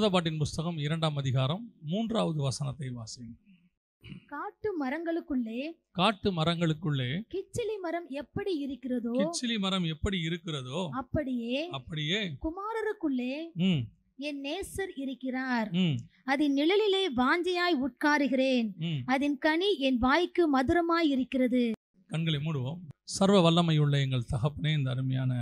உன்னத பாட்டின் புஸ்தகம் இரண்டாம் அதிகாரம் மூன்றாவது வசனத்தை வாசிங்க காட்டு மரங்களுக்குள்ளே காட்டு மரங்களுக்குள்ளே கிச்சிலி மரம் எப்படி இருக்கிறதோ கிச்சிலி மரம் எப்படி இருக்கிறதோ அப்படியே அப்படியே குமாரருக்குள்ளே என் நேசர் இருக்கிறார் அதன் நிழலிலே வாஞ்சியாய் உட்காருகிறேன் அதன் கனி என் வாய்க்கு மதுரமாய் இருக்கிறது கண்களை மூடுவோம் சர்வ வல்லமையுள்ள எங்கள் தகப்பனே இந்த அருமையான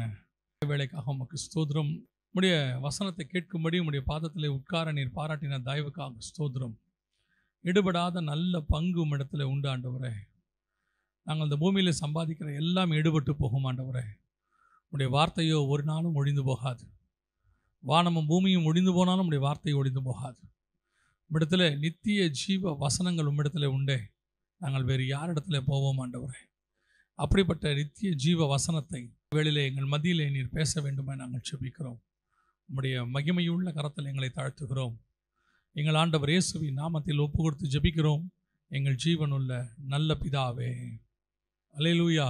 வேலைக்காக உமக்கு ஸ்தோத்திரம் உடைய வசனத்தை கேட்கும்படி உடைய பாதத்தில் உட்கார நீர் பாராட்டின தயவுக்காக ஸ்தோத்திரம் எடுபடாத நல்ல பங்கு இடத்துல உண்டு ஆண்டவரே நாங்கள் இந்த பூமியில் சம்பாதிக்கிற எல்லாம் எடுபட்டு போகும் ஆண்டவரே உடைய வார்த்தையோ ஒரு நாளும் ஒழிந்து போகாது வானமும் பூமியும் ஒழிந்து போனாலும் உடைய வார்த்தை ஒழிந்து போகாது உம்மிடத்தில் நித்திய ஜீவ வசனங்கள் உம்மிடத்தில் உண்டே நாங்கள் வேறு இடத்துல போவோம் ஆண்டவரே அப்படிப்பட்ட நித்திய ஜீவ வசனத்தை வேளிலே எங்கள் மதியிலே நீர் பேச வேண்டுமே நாங்கள் செபிக்கிறோம் நம்முடைய மகிமையுள்ள கரத்தில் எங்களை தாழ்த்துகிறோம் எங்கள் ஆண்டவர் இயேசுவின் நாமத்தில் ஒப்பு கொடுத்து ஜபிக்கிறோம் எங்கள் ஜீவனுள்ள நல்ல பிதாவே அலையலூயா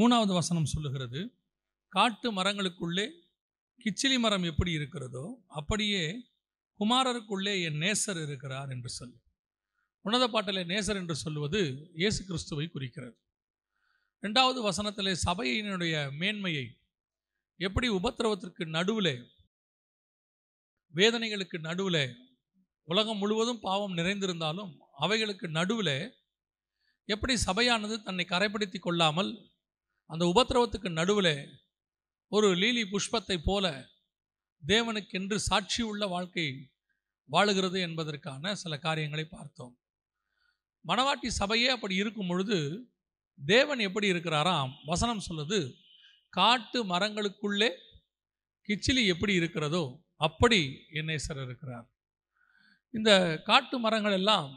மூணாவது வசனம் சொல்லுகிறது காட்டு மரங்களுக்குள்ளே கிச்சிலி மரம் எப்படி இருக்கிறதோ அப்படியே குமாரருக்குள்ளே என் நேசர் இருக்கிறார் என்று சொல்லு உன்னத பாட்டிலே நேசர் என்று சொல்லுவது இயேசு கிறிஸ்துவை குறிக்கிறது ரெண்டாவது வசனத்திலே சபையினுடைய மேன்மையை எப்படி உபத்திரவத்திற்கு நடுவில் வேதனைகளுக்கு நடுவில் உலகம் முழுவதும் பாவம் நிறைந்திருந்தாலும் அவைகளுக்கு நடுவில் எப்படி சபையானது தன்னை கரைப்படுத்தி கொள்ளாமல் அந்த உபத்திரவத்துக்கு நடுவில் ஒரு லீலி புஷ்பத்தை போல தேவனுக்கென்று சாட்சி உள்ள வாழ்க்கை வாழுகிறது என்பதற்கான சில காரியங்களை பார்த்தோம் மணவாட்டி சபையே அப்படி இருக்கும் பொழுது தேவன் எப்படி இருக்கிறாராம் வசனம் சொல்லுது காட்டு மரங்களுக்குள்ளே கிச்சிலி எப்படி இருக்கிறதோ அப்படி என்னேசர் இருக்கிறார் இந்த காட்டு மரங்கள் எல்லாம்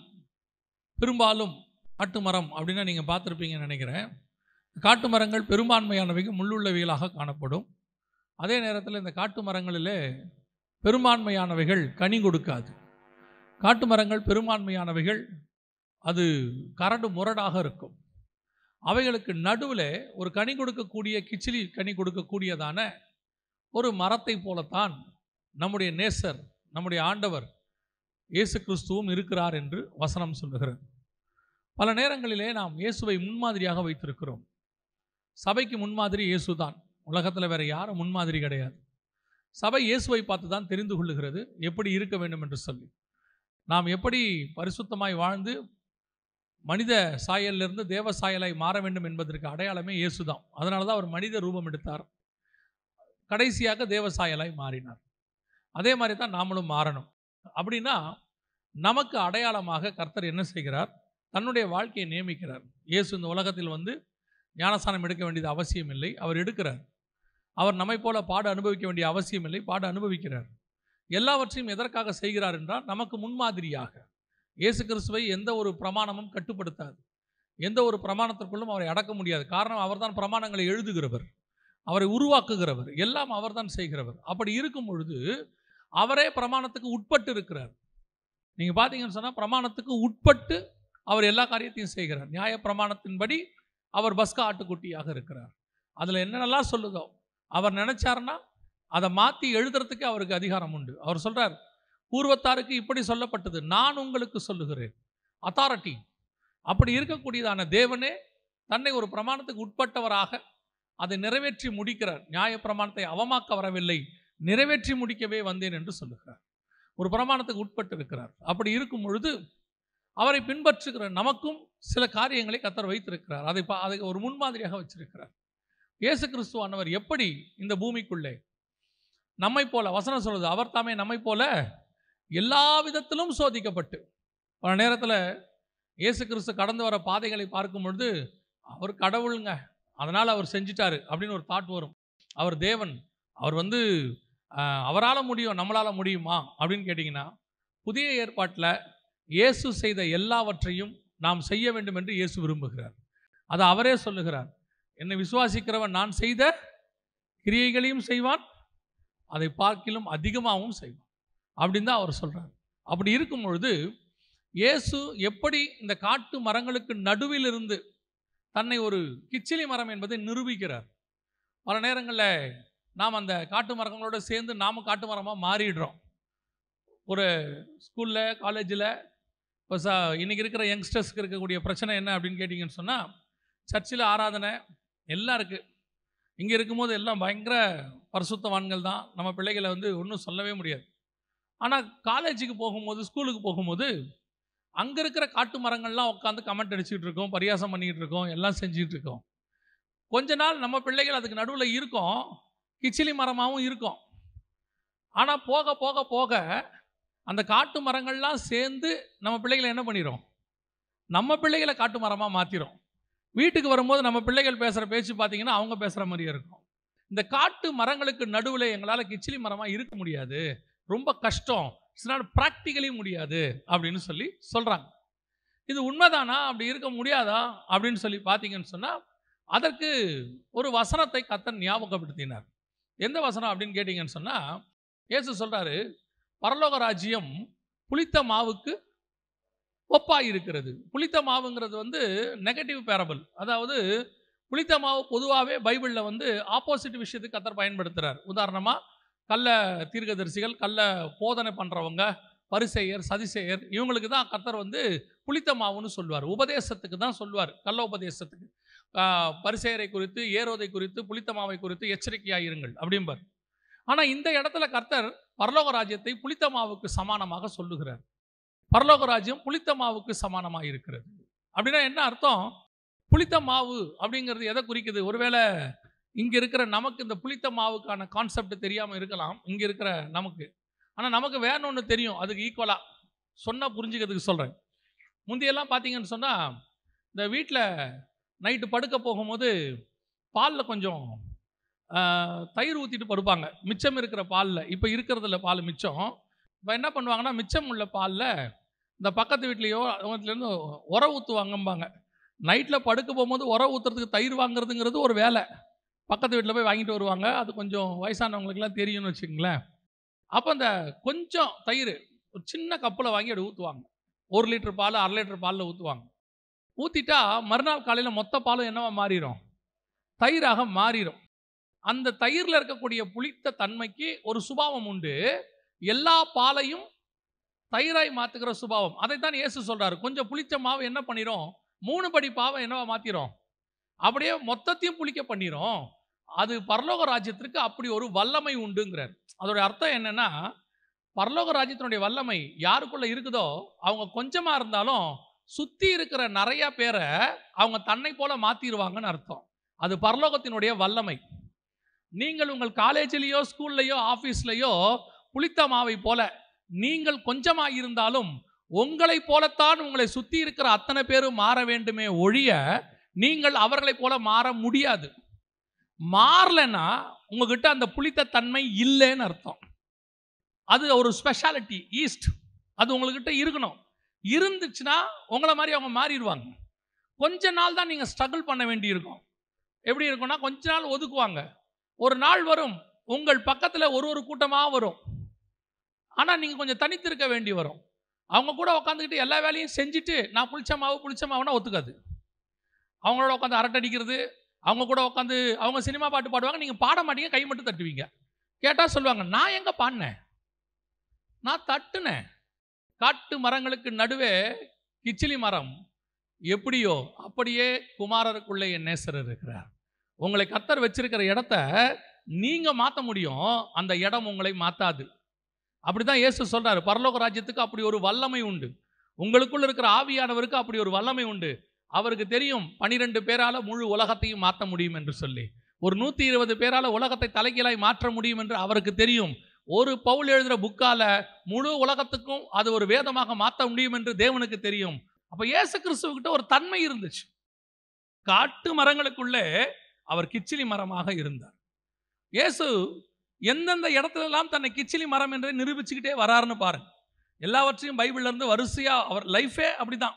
பெரும்பாலும் காட்டு மரம் அப்படின்னா நீங்கள் பார்த்துருப்பீங்கன்னு நினைக்கிறேன் காட்டு மரங்கள் பெரும்பான்மையானவைகள் முள்ளுள்ளவைகளாக காணப்படும் அதே நேரத்தில் இந்த காட்டு மரங்களிலே பெரும்பான்மையானவைகள் கனி கொடுக்காது காட்டு மரங்கள் பெரும்பான்மையானவைகள் அது கரடு முரடாக இருக்கும் அவைகளுக்கு நடுவில் ஒரு கனி கொடுக்கக்கூடிய கிச்சிலி கனி கொடுக்கக்கூடியதான ஒரு மரத்தை போலத்தான் நம்முடைய நேசர் நம்முடைய ஆண்டவர் இயேசு கிறிஸ்துவும் இருக்கிறார் என்று வசனம் சொல்லுகிறது பல நேரங்களிலே நாம் இயேசுவை முன்மாதிரியாக வைத்திருக்கிறோம் சபைக்கு முன்மாதிரி இயேசு தான் உலகத்தில் வேறு யாரும் முன்மாதிரி கிடையாது சபை இயேசுவை பார்த்து தான் தெரிந்து கொள்ளுகிறது எப்படி இருக்க வேண்டும் என்று சொல்லி நாம் எப்படி பரிசுத்தமாய் வாழ்ந்து மனித சாயலிருந்து தேவ சாயலாய் மாற வேண்டும் என்பதற்கு அடையாளமே இயேசுதான் அதனால தான் அவர் மனித ரூபம் எடுத்தார் கடைசியாக தேவ சாயலாய் மாறினார் அதே மாதிரி தான் நாமளும் மாறணும் அப்படின்னா நமக்கு அடையாளமாக கர்த்தர் என்ன செய்கிறார் தன்னுடைய வாழ்க்கையை நியமிக்கிறார் இயேசு இந்த உலகத்தில் வந்து ஞானஸ்தானம் எடுக்க வேண்டியது அவசியம் இல்லை அவர் எடுக்கிறார் அவர் நம்மை போல பாடு அனுபவிக்க வேண்டிய அவசியம் இல்லை பாடு அனுபவிக்கிறார் எல்லாவற்றையும் எதற்காக செய்கிறார் என்றால் நமக்கு முன்மாதிரியாக இயேசு கிறிஸ்துவை எந்த ஒரு பிரமாணமும் கட்டுப்படுத்தாது எந்த ஒரு பிரமாணத்திற்குள்ளும் அவரை அடக்க முடியாது காரணம் அவர்தான் பிரமாணங்களை எழுதுகிறவர் அவரை உருவாக்குகிறவர் எல்லாம் அவர்தான் செய்கிறவர் அப்படி இருக்கும் பொழுது அவரே பிரமாணத்துக்கு உட்பட்டு இருக்கிறார் நீங்கள் பார்த்தீங்கன்னு சொன்னால் பிரமாணத்துக்கு உட்பட்டு அவர் எல்லா காரியத்தையும் செய்கிறார் நியாய பிரமாணத்தின்படி அவர் பஸ்கா ஆட்டுக்குட்டியாக இருக்கிறார் அதில் என்னென்னலாம் சொல்லுதோ அவர் நினச்சாருன்னா அதை மாற்றி எழுதுறதுக்கு அவருக்கு அதிகாரம் உண்டு அவர் சொல்கிறார் பூர்வத்தாருக்கு இப்படி சொல்லப்பட்டது நான் உங்களுக்கு சொல்லுகிறேன் அத்தாரிட்டி அப்படி இருக்கக்கூடியதான தேவனே தன்னை ஒரு பிரமாணத்துக்கு உட்பட்டவராக அதை நிறைவேற்றி முடிக்கிறார் நியாய பிரமாணத்தை அவமாக்க வரவில்லை நிறைவேற்றி முடிக்கவே வந்தேன் என்று சொல்லுகிறார் ஒரு பிரமாணத்துக்கு உட்பட்டு இருக்கிறார் அப்படி இருக்கும் பொழுது அவரை பின்பற்றுகிற நமக்கும் சில காரியங்களை கத்தர் வைத்திருக்கிறார் அதை அதை ஒரு முன்மாதிரியாக வச்சிருக்கிறார் இயேசு கிறிஸ்துவானவர் எப்படி இந்த பூமிக்குள்ளே நம்மை போல வசனம் சொல்வது அவர் தாமே நம்மை போல எல்லா விதத்திலும் சோதிக்கப்பட்டு பல நேரத்தில் இயேசு கிறிஸ்து கடந்து வர பாதைகளை பார்க்கும் பொழுது அவர் கடவுளுங்க அதனால் அவர் செஞ்சிட்டார் அப்படின்னு ஒரு தாட் வரும் அவர் தேவன் அவர் வந்து அவரால் முடியும் நம்மளால் முடியுமா அப்படின்னு கேட்டிங்கன்னா புதிய ஏற்பாட்டில் இயேசு செய்த எல்லாவற்றையும் நாம் செய்ய வேண்டும் என்று இயேசு விரும்புகிறார் அதை அவரே சொல்லுகிறார் என்னை விசுவாசிக்கிறவன் நான் செய்த கிரியைகளையும் செய்வான் அதை பார்க்கிலும் அதிகமாகவும் செய்வான் அப்படின்னு தான் அவர் சொல்கிறார் அப்படி இருக்கும் பொழுது இயேசு எப்படி இந்த காட்டு மரங்களுக்கு நடுவில் இருந்து தன்னை ஒரு கிச்சிலி மரம் என்பதை நிரூபிக்கிறார் பல நேரங்களில் நாம் அந்த காட்டு மரங்களோடு சேர்ந்து நாமும் காட்டு மரமாக மாறிடுறோம் ஒரு ஸ்கூலில் காலேஜில் இப்போ ச இன்றைக்கி இருக்கிற யங்ஸ்டர்ஸ்க்கு இருக்கக்கூடிய பிரச்சனை என்ன அப்படின்னு கேட்டிங்கன்னு சொன்னால் சர்ச்சில் ஆராதனை எல்லாம் இருக்குது இங்கே இருக்கும்போது எல்லாம் பயங்கர பரிசுத்தவான்கள் தான் நம்ம பிள்ளைகளை வந்து ஒன்றும் சொல்லவே முடியாது ஆனால் காலேஜுக்கு போகும்போது ஸ்கூலுக்கு போகும்போது அங்கே இருக்கிற காட்டு மரங்கள்லாம் உட்காந்து கமெண்ட் அடிச்சுட்டு இருக்கோம் பரியாசம் பண்ணிக்கிட்டு இருக்கோம் எல்லாம் செஞ்சுட்டு இருக்கோம் கொஞ்ச நாள் நம்ம பிள்ளைகள் அதுக்கு நடுவில் இருக்கும் கிச்சிலி மரமாகவும் இருக்கும் ஆனால் போக போக போக அந்த காட்டு மரங்கள்லாம் சேர்ந்து நம்ம பிள்ளைகளை என்ன பண்ணிடும் நம்ம பிள்ளைகளை காட்டு மரமாக மாற்றிடும் வீட்டுக்கு வரும்போது நம்ம பிள்ளைகள் பேசுகிற பேச்சு பார்த்தீங்கன்னா அவங்க பேசுகிற மாதிரியே இருக்கும் இந்த காட்டு மரங்களுக்கு நடுவில் எங்களால் கிச்சிலி மரமாக இருக்க முடியாது ரொம்ப கஷ்டம் சிலர் ப்ராக்டிக்கலி முடியாது அப்படின்னு சொல்லி சொல்கிறாங்க இது உண்மைதானா அப்படி இருக்க முடியாதா அப்படின்னு சொல்லி பார்த்தீங்கன்னு சொன்னால் அதற்கு ஒரு வசனத்தை கத்தன் ஞாபகப்படுத்தினார் எந்த வசனம் அப்படின்னு கேட்டிங்கன்னு சொன்னால் ஏசு சொல்கிறாரு பரலோக ராஜ்யம் புளித்த மாவுக்கு ஒப்பாக இருக்கிறது புளித்த மாவுங்கிறது வந்து நெகட்டிவ் பேரபிள் அதாவது புளித்த மாவு பொதுவாகவே பைபிளில் வந்து ஆப்போசிட் விஷயத்துக்கு கத்தர் பயன்படுத்துகிறார் உதாரணமாக கள்ள தீர்க்கதரிசிகள் கள்ள போதனை பண்ணுறவங்க பரிசெயர் சதிசெயர் இவங்களுக்கு தான் கர்த்தர் வந்து புளித்த மாவுன்னு சொல்லுவார் உபதேசத்துக்கு தான் சொல்லுவார் கள்ள உபதேசத்துக்கு பரிசெயரை குறித்து ஏரோதை குறித்து புளித்த மாவை குறித்து எச்சரிக்கையாக இருங்கள் அப்படிம்பார் ஆனால் இந்த இடத்துல கர்த்தர் பரலோக ராஜ்யத்தை புளித்த மாவுக்கு சமானமாக சொல்லுகிறார் பரலோக ராஜ்யம் புளித்த மாவுக்கு சமானமாக இருக்கிறது அப்படின்னா என்ன அர்த்தம் புளித்த மாவு அப்படிங்கிறது எதை குறிக்குது ஒருவேளை இங்கே இருக்கிற நமக்கு இந்த புளித்த மாவுக்கான கான்செப்ட் தெரியாமல் இருக்கலாம் இங்கே இருக்கிற நமக்கு ஆனால் நமக்கு வேணும்னு ஒன்று தெரியும் அதுக்கு ஈக்குவலாக சொன்னால் புரிஞ்சுக்கிறதுக்கு சொல்கிறேன் முந்தையெல்லாம் பார்த்தீங்கன்னு சொன்னால் இந்த வீட்டில் நைட்டு படுக்க போகும்போது பாலில் கொஞ்சம் தயிர் ஊற்றிட்டு படுப்பாங்க மிச்சம் இருக்கிற பாலில் இப்போ இருக்கிறதுல பால் மிச்சம் இப்போ என்ன பண்ணுவாங்கன்னா மிச்சம் உள்ள பாலில் இந்த பக்கத்து வீட்லேயோ அவங்கத்துலேருந்து உரம் ஊற்றுவாங்கம்பாங்க நைட்டில் படுக்க போகும்போது உரம் ஊற்றுறதுக்கு தயிர் வாங்குறதுங்கிறது ஒரு வேலை பக்கத்து வீட்டில் போய் வாங்கிட்டு வருவாங்க அது கொஞ்சம் வயசானவங்களுக்குலாம் தெரியும்னு வச்சுக்கோங்களேன் அப்போ அந்த கொஞ்சம் தயிர் ஒரு சின்ன கப்பில் வாங்கி அப்படி ஊற்றுவாங்க ஒரு லிட்டர் பால் அரை லிட்டர் பாலில் ஊற்றுவாங்க ஊற்றிட்டா மறுநாள் காலையில் மொத்த பாலும் என்னவா மாறிடும் தயிராக மாறிடும் அந்த தயிரில் இருக்கக்கூடிய புளித்த தன்மைக்கு ஒரு சுபாவம் உண்டு எல்லா பாலையும் தயிராய் மாற்றுக்கிற சுபாவம் அதைத்தான் இயேசு சொல்கிறார் கொஞ்சம் புளித்த மாவு என்ன பண்ணிடும் மூணு படி பாவம் என்னவா மாற்றிடும் அப்படியே மொத்தத்தையும் புளிக்க பண்ணிடும் அது பரலோக ராஜ்யத்திற்கு அப்படி ஒரு வல்லமை உண்டுங்கிறார் அதோடைய அர்த்தம் என்னென்னா பரலோக ராஜ்யத்தினுடைய வல்லமை யாருக்குள்ளே இருக்குதோ அவங்க கொஞ்சமாக இருந்தாலும் சுற்றி இருக்கிற நிறையா பேரை அவங்க தன்னை போல மாற்றிடுவாங்கன்னு அர்த்தம் அது பரலோகத்தினுடைய வல்லமை நீங்கள் உங்கள் காலேஜிலேயோ ஸ்கூல்லையோ ஆஃபீஸ்லையோ புளித்த மாவை போல நீங்கள் கொஞ்சமாக இருந்தாலும் உங்களை போலத்தான் உங்களை சுற்றி இருக்கிற அத்தனை பேரும் மாற வேண்டுமே ஒழிய நீங்கள் அவர்களை போல மாற முடியாது மாறலைன்னா உங்ககிட்ட அந்த புளித்த தன்மை இல்லைன்னு அர்த்தம் அது ஒரு ஸ்பெஷாலிட்டி ஈஸ்ட் அது உங்கள்கிட்ட இருக்கணும் இருந்துச்சுன்னா உங்களை மாதிரி அவங்க மாறிடுவாங்க கொஞ்ச நாள் தான் நீங்கள் ஸ்ட்ரகிள் பண்ண வேண்டி இருக்கும் எப்படி இருக்கும்னா கொஞ்ச நாள் ஒதுக்குவாங்க ஒரு நாள் வரும் உங்கள் பக்கத்தில் ஒரு ஒரு கூட்டமாக வரும் ஆனால் நீங்கள் கொஞ்சம் தனித்திருக்க வேண்டி வரும் அவங்க கூட உட்காந்துக்கிட்டு எல்லா வேலையும் செஞ்சுட்டு நான் புளிச்ச மாவு புளிச்ச மாவுனா ஒத்துக்காது அவங்களோட உட்காந்து அரட்டடிக்கிறது அவங்க கூட உட்காந்து அவங்க சினிமா பாட்டு பாடுவாங்க நீங்கள் பாட மாட்டீங்க கை மட்டும் தட்டுவீங்க கேட்டால் சொல்லுவாங்க நான் எங்கே பாடினேன் நான் தட்டுனேன் காட்டு மரங்களுக்கு நடுவே கிச்சிலி மரம் எப்படியோ அப்படியே குமாரருக்குள்ளே என் நேசர் இருக்கிறார் உங்களை கத்தர் வச்சிருக்கிற இடத்த நீங்கள் மாற்ற முடியும் அந்த இடம் உங்களை மாற்றாது அப்படி தான் இயேசு சொல்கிறார் பரலோக ராஜ்யத்துக்கு அப்படி ஒரு வல்லமை உண்டு உங்களுக்குள்ள இருக்கிற ஆவியானவருக்கு அப்படி ஒரு வல்லமை உண்டு அவருக்கு தெரியும் பனிரெண்டு பேரால் முழு உலகத்தையும் மாற்ற முடியும் என்று சொல்லி ஒரு நூற்றி இருபது பேரால் உலகத்தை தலைகீழாய் மாற்ற முடியும் என்று அவருக்கு தெரியும் ஒரு பவுல் எழுதுகிற புக்கால முழு உலகத்துக்கும் அது ஒரு வேதமாக மாற்ற முடியும் என்று தேவனுக்கு தெரியும் அப்போ கிறிஸ்துவ கிட்ட ஒரு தன்மை இருந்துச்சு காட்டு மரங்களுக்குள்ளே அவர் கிச்சிலி மரமாக இருந்தார் இயேசு எந்தெந்த இடத்துலலாம் தன்னை கிச்சிலி மரம் என்று நிரூபிச்சுக்கிட்டே வராருன்னு பாருங்க எல்லாவற்றையும் பைபிள்லேருந்து வரிசையாக அவர் லைஃபே அப்படி தான்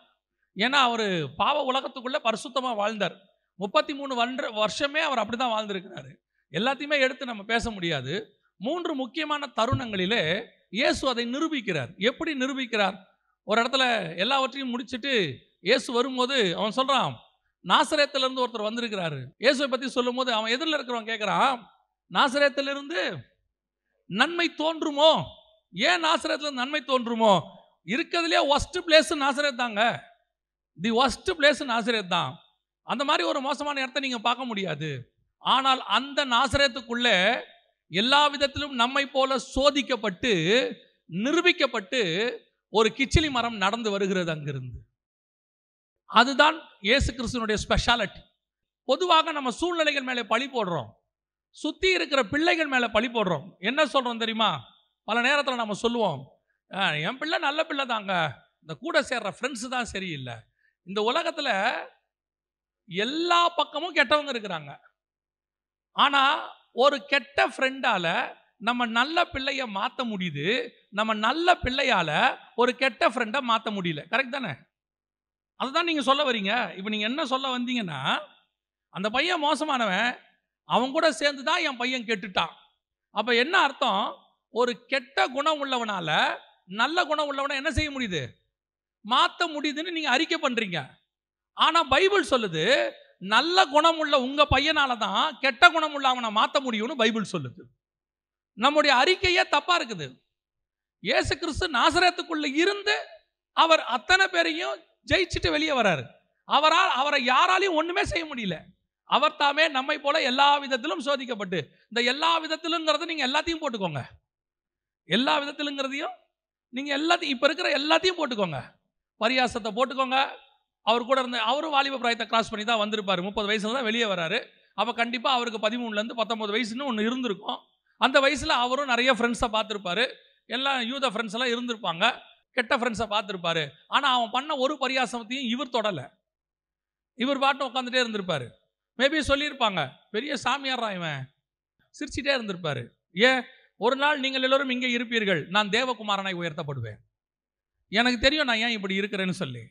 ஏன்னா அவர் பாவ உலகத்துக்குள்ளே பரிசுத்தமாக வாழ்ந்தார் முப்பத்தி மூணு வன்ற வருஷமே அவர் அப்படி தான் வாழ்ந்திருக்கிறார் எல்லாத்தையுமே எடுத்து நம்ம பேச முடியாது மூன்று முக்கியமான தருணங்களிலே இயேசு அதை நிரூபிக்கிறார் எப்படி நிரூபிக்கிறார் ஒரு இடத்துல எல்லாவற்றையும் முடிச்சுட்டு இயேசு வரும்போது அவன் சொல்கிறான் நாசரேத்திலிருந்து ஒருத்தர் வந்திருக்கிறாரு இயேசுவை பற்றி சொல்லும்போது அவன் எதிரில் இருக்கிறவன் கேட்குறான் நாசரேத்திலிருந்து நன்மை தோன்றுமோ ஏன் நாசரேத்துலேருந்து நன்மை தோன்றுமோ இருக்கிறதுலே ஒஸ்ட் பிளேஸ் நாசரே தாங்க தி ஒஸ்ட் பிளேஸ் நாசரேத் தான் அந்த மாதிரி ஒரு மோசமான இடத்த நீங்கள் பார்க்க முடியாது ஆனால் அந்த நாசிரியத்துக்குள்ளே எல்லா விதத்திலும் நம்மை போல சோதிக்கப்பட்டு நிரூபிக்கப்பட்டு ஒரு கிச்சிலி மரம் நடந்து வருகிறது அங்கிருந்து அதுதான் இயேசு கிறிஸ்தனுடைய ஸ்பெஷாலிட்டி பொதுவாக நம்ம சூழ்நிலைகள் மேலே பழி போடுறோம் சுற்றி இருக்கிற பிள்ளைகள் மேலே பழி போடுறோம் என்ன சொல்கிறோம் தெரியுமா பல நேரத்தில் நம்ம சொல்லுவோம் என் பிள்ளை நல்ல பிள்ளை தாங்க இந்த கூட சேர்ற ஃப்ரெண்ட்ஸு தான் சரியில்லை இந்த உலகத்தில் எல்லா பக்கமும் கெட்டவங்க இருக்கிறாங்க ஆனால் ஒரு கெட்ட ஃப்ரெண்டால் நம்ம நல்ல பிள்ளைய மாற்ற முடியுது நம்ம நல்ல பிள்ளையால் ஒரு கெட்ட ஃப்ரெண்டை மாற்ற முடியல கரெக்ட் தானே அதுதான் நீங்கள் சொல்ல வரீங்க இப்போ நீங்கள் என்ன சொல்ல வந்தீங்கன்னா அந்த பையன் மோசமானவன் அவன் கூட சேர்ந்து தான் என் பையன் கெட்டுட்டான் அப்போ என்ன அர்த்தம் ஒரு கெட்ட குணம் உள்ளவனால் நல்ல குணம் உள்ளவனை என்ன செய்ய முடியுது மாற்ற முடியுதுன்னு நீங்கள் அறிக்கை பண்ணுறீங்க ஆனால் பைபிள் சொல்லுது நல்ல குணமுள்ள உங்கள் பையனால தான் கெட்ட குணமுள்ள அவனை மாற்ற முடியும்னு பைபிள் சொல்லுது நம்முடைய அறிக்கையே தப்பாக இருக்குது இயேசு கிறிஸ்து நாசரத்துக்குள்ளே இருந்து அவர் அத்தனை பேரையும் ஜெயிச்சுட்டு வெளியே வராரு அவரால் அவரை யாராலையும் ஒன்றுமே செய்ய முடியல அவர் தாமே நம்மை போல எல்லா விதத்திலும் சோதிக்கப்பட்டு இந்த எல்லா விதத்திலுங்கிறத நீங்கள் எல்லாத்தையும் போட்டுக்கோங்க எல்லா விதத்திலுங்கிறதையும் நீங்கள் எல்லாத்தையும் இப்போ இருக்கிற எல்லாத்தையும் போட்டுக்கோங்க பரியாசத்தை போட்டுக்கோங்க அவர் கூட இருந்த அவரும் வாலிப பிராயத்தை கிராஸ் பண்ணி தான் வந்திருப்பார் முப்பது வயசில் தான் வெளியே வராரு அப்போ கண்டிப்பாக அவருக்கு பதிமூணுலேருந்து பத்தொம்பது வயசுன்னு ஒன்று இருந்திருக்கும் அந்த வயசில் அவரும் நிறைய ஃப்ரெண்ட்ஸை பார்த்துருப்பாரு எல்லா யூத ஃப்ரெண்ட்ஸ் எல்லாம் இருந்திருப்பாங்க கெட்ட ஃப்ரெண்ட்ஸை பார்த்துருப்பாரு ஆனால் அவன் பண்ண ஒரு பரியாசத்தையும் இவர் தொடலை இவர் பாட்டும் உட்காந்துட்டே இருந்திருப்பார் மேபி சொல்லியிருப்பாங்க பெரிய சாமியாரா இவன் சிரிச்சிட்டே இருந்திருப்பார் ஏன் ஒரு நாள் நீங்கள் எல்லோரும் இங்கே இருப்பீர்கள் நான் தேவகுமாரனாய் உயர்த்தப்படுவேன் எனக்கு தெரியும் நான் ஏன் இப்படி இருக்கிறேன்னு சொல்லி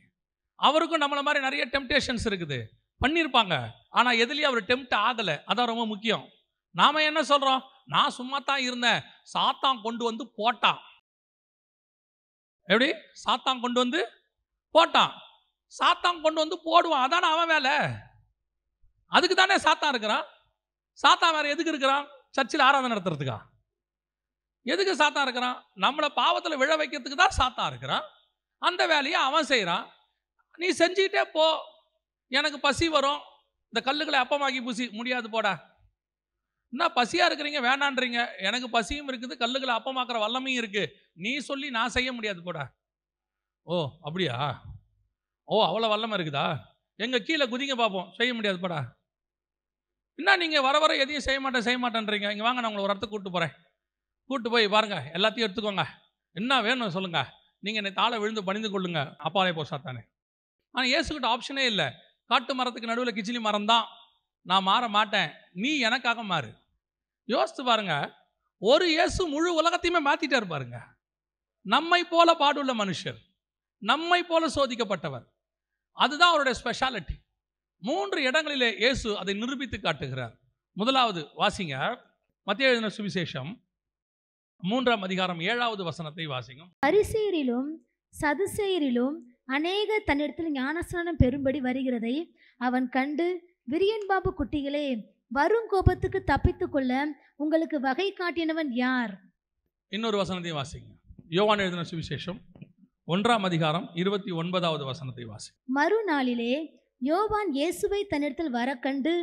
அவருக்கும் நம்மளை மாதிரி நிறைய டெம்டேஷன்ஸ் இருக்குது பண்ணியிருப்பாங்க ஆனால் எதுலேயும் அவர் டெம்ட் ஆகலை அதான் ரொம்ப முக்கியம் நாம் என்ன சொல்கிறோம் நான் சும்மா தான் இருந்தேன் சாத்தான் கொண்டு வந்து போட்டான் எப்படி சாத்தான் கொண்டு வந்து போட்டான் சாத்தான் கொண்டு வந்து போடுவான் அதானே அவன் வேலை அதுக்கு தானே சாத்தான் இருக்கிறான் சாத்தான் வேறு எதுக்கு இருக்கிறான் சர்ச்சில் ஆராதனை நடத்துறதுக்கா எதுக்கு சாத்தா இருக்கிறான் நம்மளை பாவத்தில் விழ வைக்கிறதுக்கு தான் சாத்தா இருக்கிறான் அந்த வேலையை அவன் செய்கிறான் நீ செஞ்சுக்கிட்டே போ எனக்கு பசி வரும் இந்த கல்லுகளை அப்பமாக்கி பூசி முடியாது போடா என்ன பசியாக இருக்கிறீங்க வேணான்றீங்க எனக்கு பசியும் இருக்குது கல்லுகளை அப்பமாக்குற வல்லமையும் இருக்குது நீ சொல்லி நான் செய்ய முடியாது போடா ஓ அப்படியா ஓ அவ்வளோ வல்லமை இருக்குதா எங்கள் கீழே குதிங்க பார்ப்போம் செய்ய முடியாது போடா என்ன நீங்கள் வர வர எதையும் செய்ய மாட்டேன் செய்ய மாட்டேன்றீங்க இங்கே வாங்க நான் உங்களை ஒரு இடத்துக்கு கூப்பிட்டு போகிறேன் கூட்டு போய் பாருங்கள் எல்லாத்தையும் எடுத்துக்கோங்க என்ன வேணும் சொல்லுங்கள் நீங்கள் என்னை தாழ விழுந்து பணிந்து கொள்ளுங்க அப்பாலே போசாத்தானே ஆனால் ஏசுக்கிட்ட ஆப்ஷனே இல்லை காட்டு மரத்துக்கு நடுவில் கிச்சிலி மரம் தான் நான் மாற மாட்டேன் நீ எனக்காக மாறு யோசித்து பாருங்க ஒரு இயேசு முழு உலகத்தையுமே மாத்திட்டார் பாருங்க நம்மை போல பாடுள்ள மனுஷர் நம்மை போல சோதிக்கப்பட்டவர் அதுதான் அவருடைய ஸ்பெஷாலிட்டி மூன்று இடங்களிலே இயேசு அதை நிரூபித்து காட்டுகிறார் முதலாவது வாசிங்க மத்திய எழுதின சுவிசேஷம் மூன்றாம் அதிகாரம் ஏழாவது வசனத்தை வாசிக்கும் பரிசேரிலும் சதுசெயரிலும் அநேக தன்னிடத்தில் ஞானஸ்தானம் பெறும்படி வருகிறதை அவன் கண்டு விரியன்பாபு குட்டிகளே வரும் கோபத்துக்கு தப்பித்து கொள்ள உங்களுக்கு வகை காட்டினவன் யார் இன்னொரு வசனத்தை வாசிங்க யோவான் எழுதின சுவிசேஷம் ஒன்றாம் அதிகாரம் இருபத்தி ஒன்பதாவது வசனத்தை வாசி மறுநாளிலே யோவான் இயேசுவை தன்னிடத்தில் வர கண்டு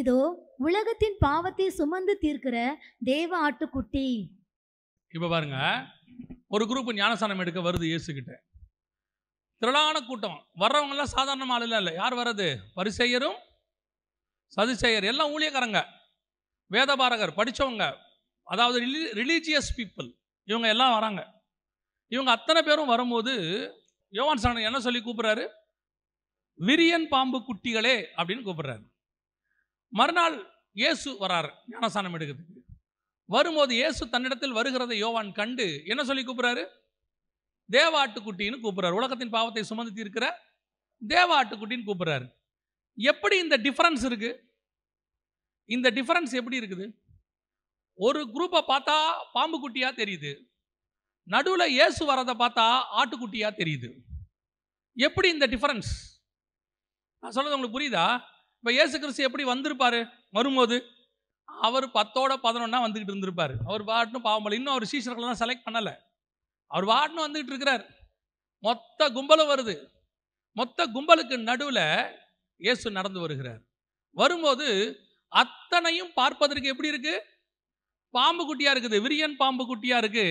இதோ உலகத்தின் பாவத்தை சுமந்து தீர்க்கிற தேவ ஆட்டுக்குட்டி இப்போ பாருங்க ஒரு குரூப் ஞானஸ்தானம் எடுக்க வருது இயேசுக்கிட்ட திரளான கூட்டம் வர்றவங்கெல்லாம் சாதாரண ஆளுலாம் இல்லை யார் வர்றது பரிசெயரும் சதுசெயர் எல்லாம் ஊழியக்காரங்க வேதபாரகர் படித்தவங்க அதாவது ரிலி ரிலீஜியஸ் பீப்புள் இவங்க எல்லாம் வராங்க இவங்க அத்தனை பேரும் வரும்போது யோவான் சாணன் என்ன சொல்லி கூப்பிட்றாரு விரியன் பாம்பு குட்டிகளே அப்படின்னு கூப்பிட்றாரு மறுநாள் இயேசு வராரு ஞானசானம் எடுக்கிறதுக்கு வரும்போது இயேசு தன்னிடத்தில் வருகிறதை யோவான் கண்டு என்ன சொல்லி கூப்பிட்றாரு தேவாட்டுக்குட்டின்னு கூப்பிட்றாரு உலகத்தின் பாவத்தை சுமந்து தீர்க்கிற தேவாட்டுக்குட்டின்னு கூப்பிட்றாரு எப்படி இந்த டிஃபரன்ஸ் இருக்கு இந்த டிஃபரன்ஸ் எப்படி இருக்குது ஒரு குரூப்பை பார்த்தா பாம்பு குட்டியா தெரியுது நடுவில் இயேசு வரதை பார்த்தா ஆட்டுக்குட்டியாக தெரியுது எப்படி இந்த டிஃபரன்ஸ் நான் சொல்கிறது உங்களுக்கு புரியுதா இப்போ இயேசு கிறிஸ்து எப்படி வந்திருப்பாரு வரும்போது அவர் பத்தோட பதினொன்னா வந்துக்கிட்டு இருந்திருப்பார் அவர் வாட்னு பாவம் இன்னும் அவர் சீசர்களெலாம் செலக்ட் பண்ணலை அவர் வாட்னு வந்துக்கிட்டு இருக்கிறார் மொத்த கும்பலும் வருது மொத்த கும்பலுக்கு நடுவில் இயேசு நடந்து வருகிறார் வரும்போது அத்தனையும் பார்ப்பதற்கு எப்படி இருக்கு பாம்பு குட்டியா இருக்குது விரியன் பாம்பு குட்டியா இருக்கு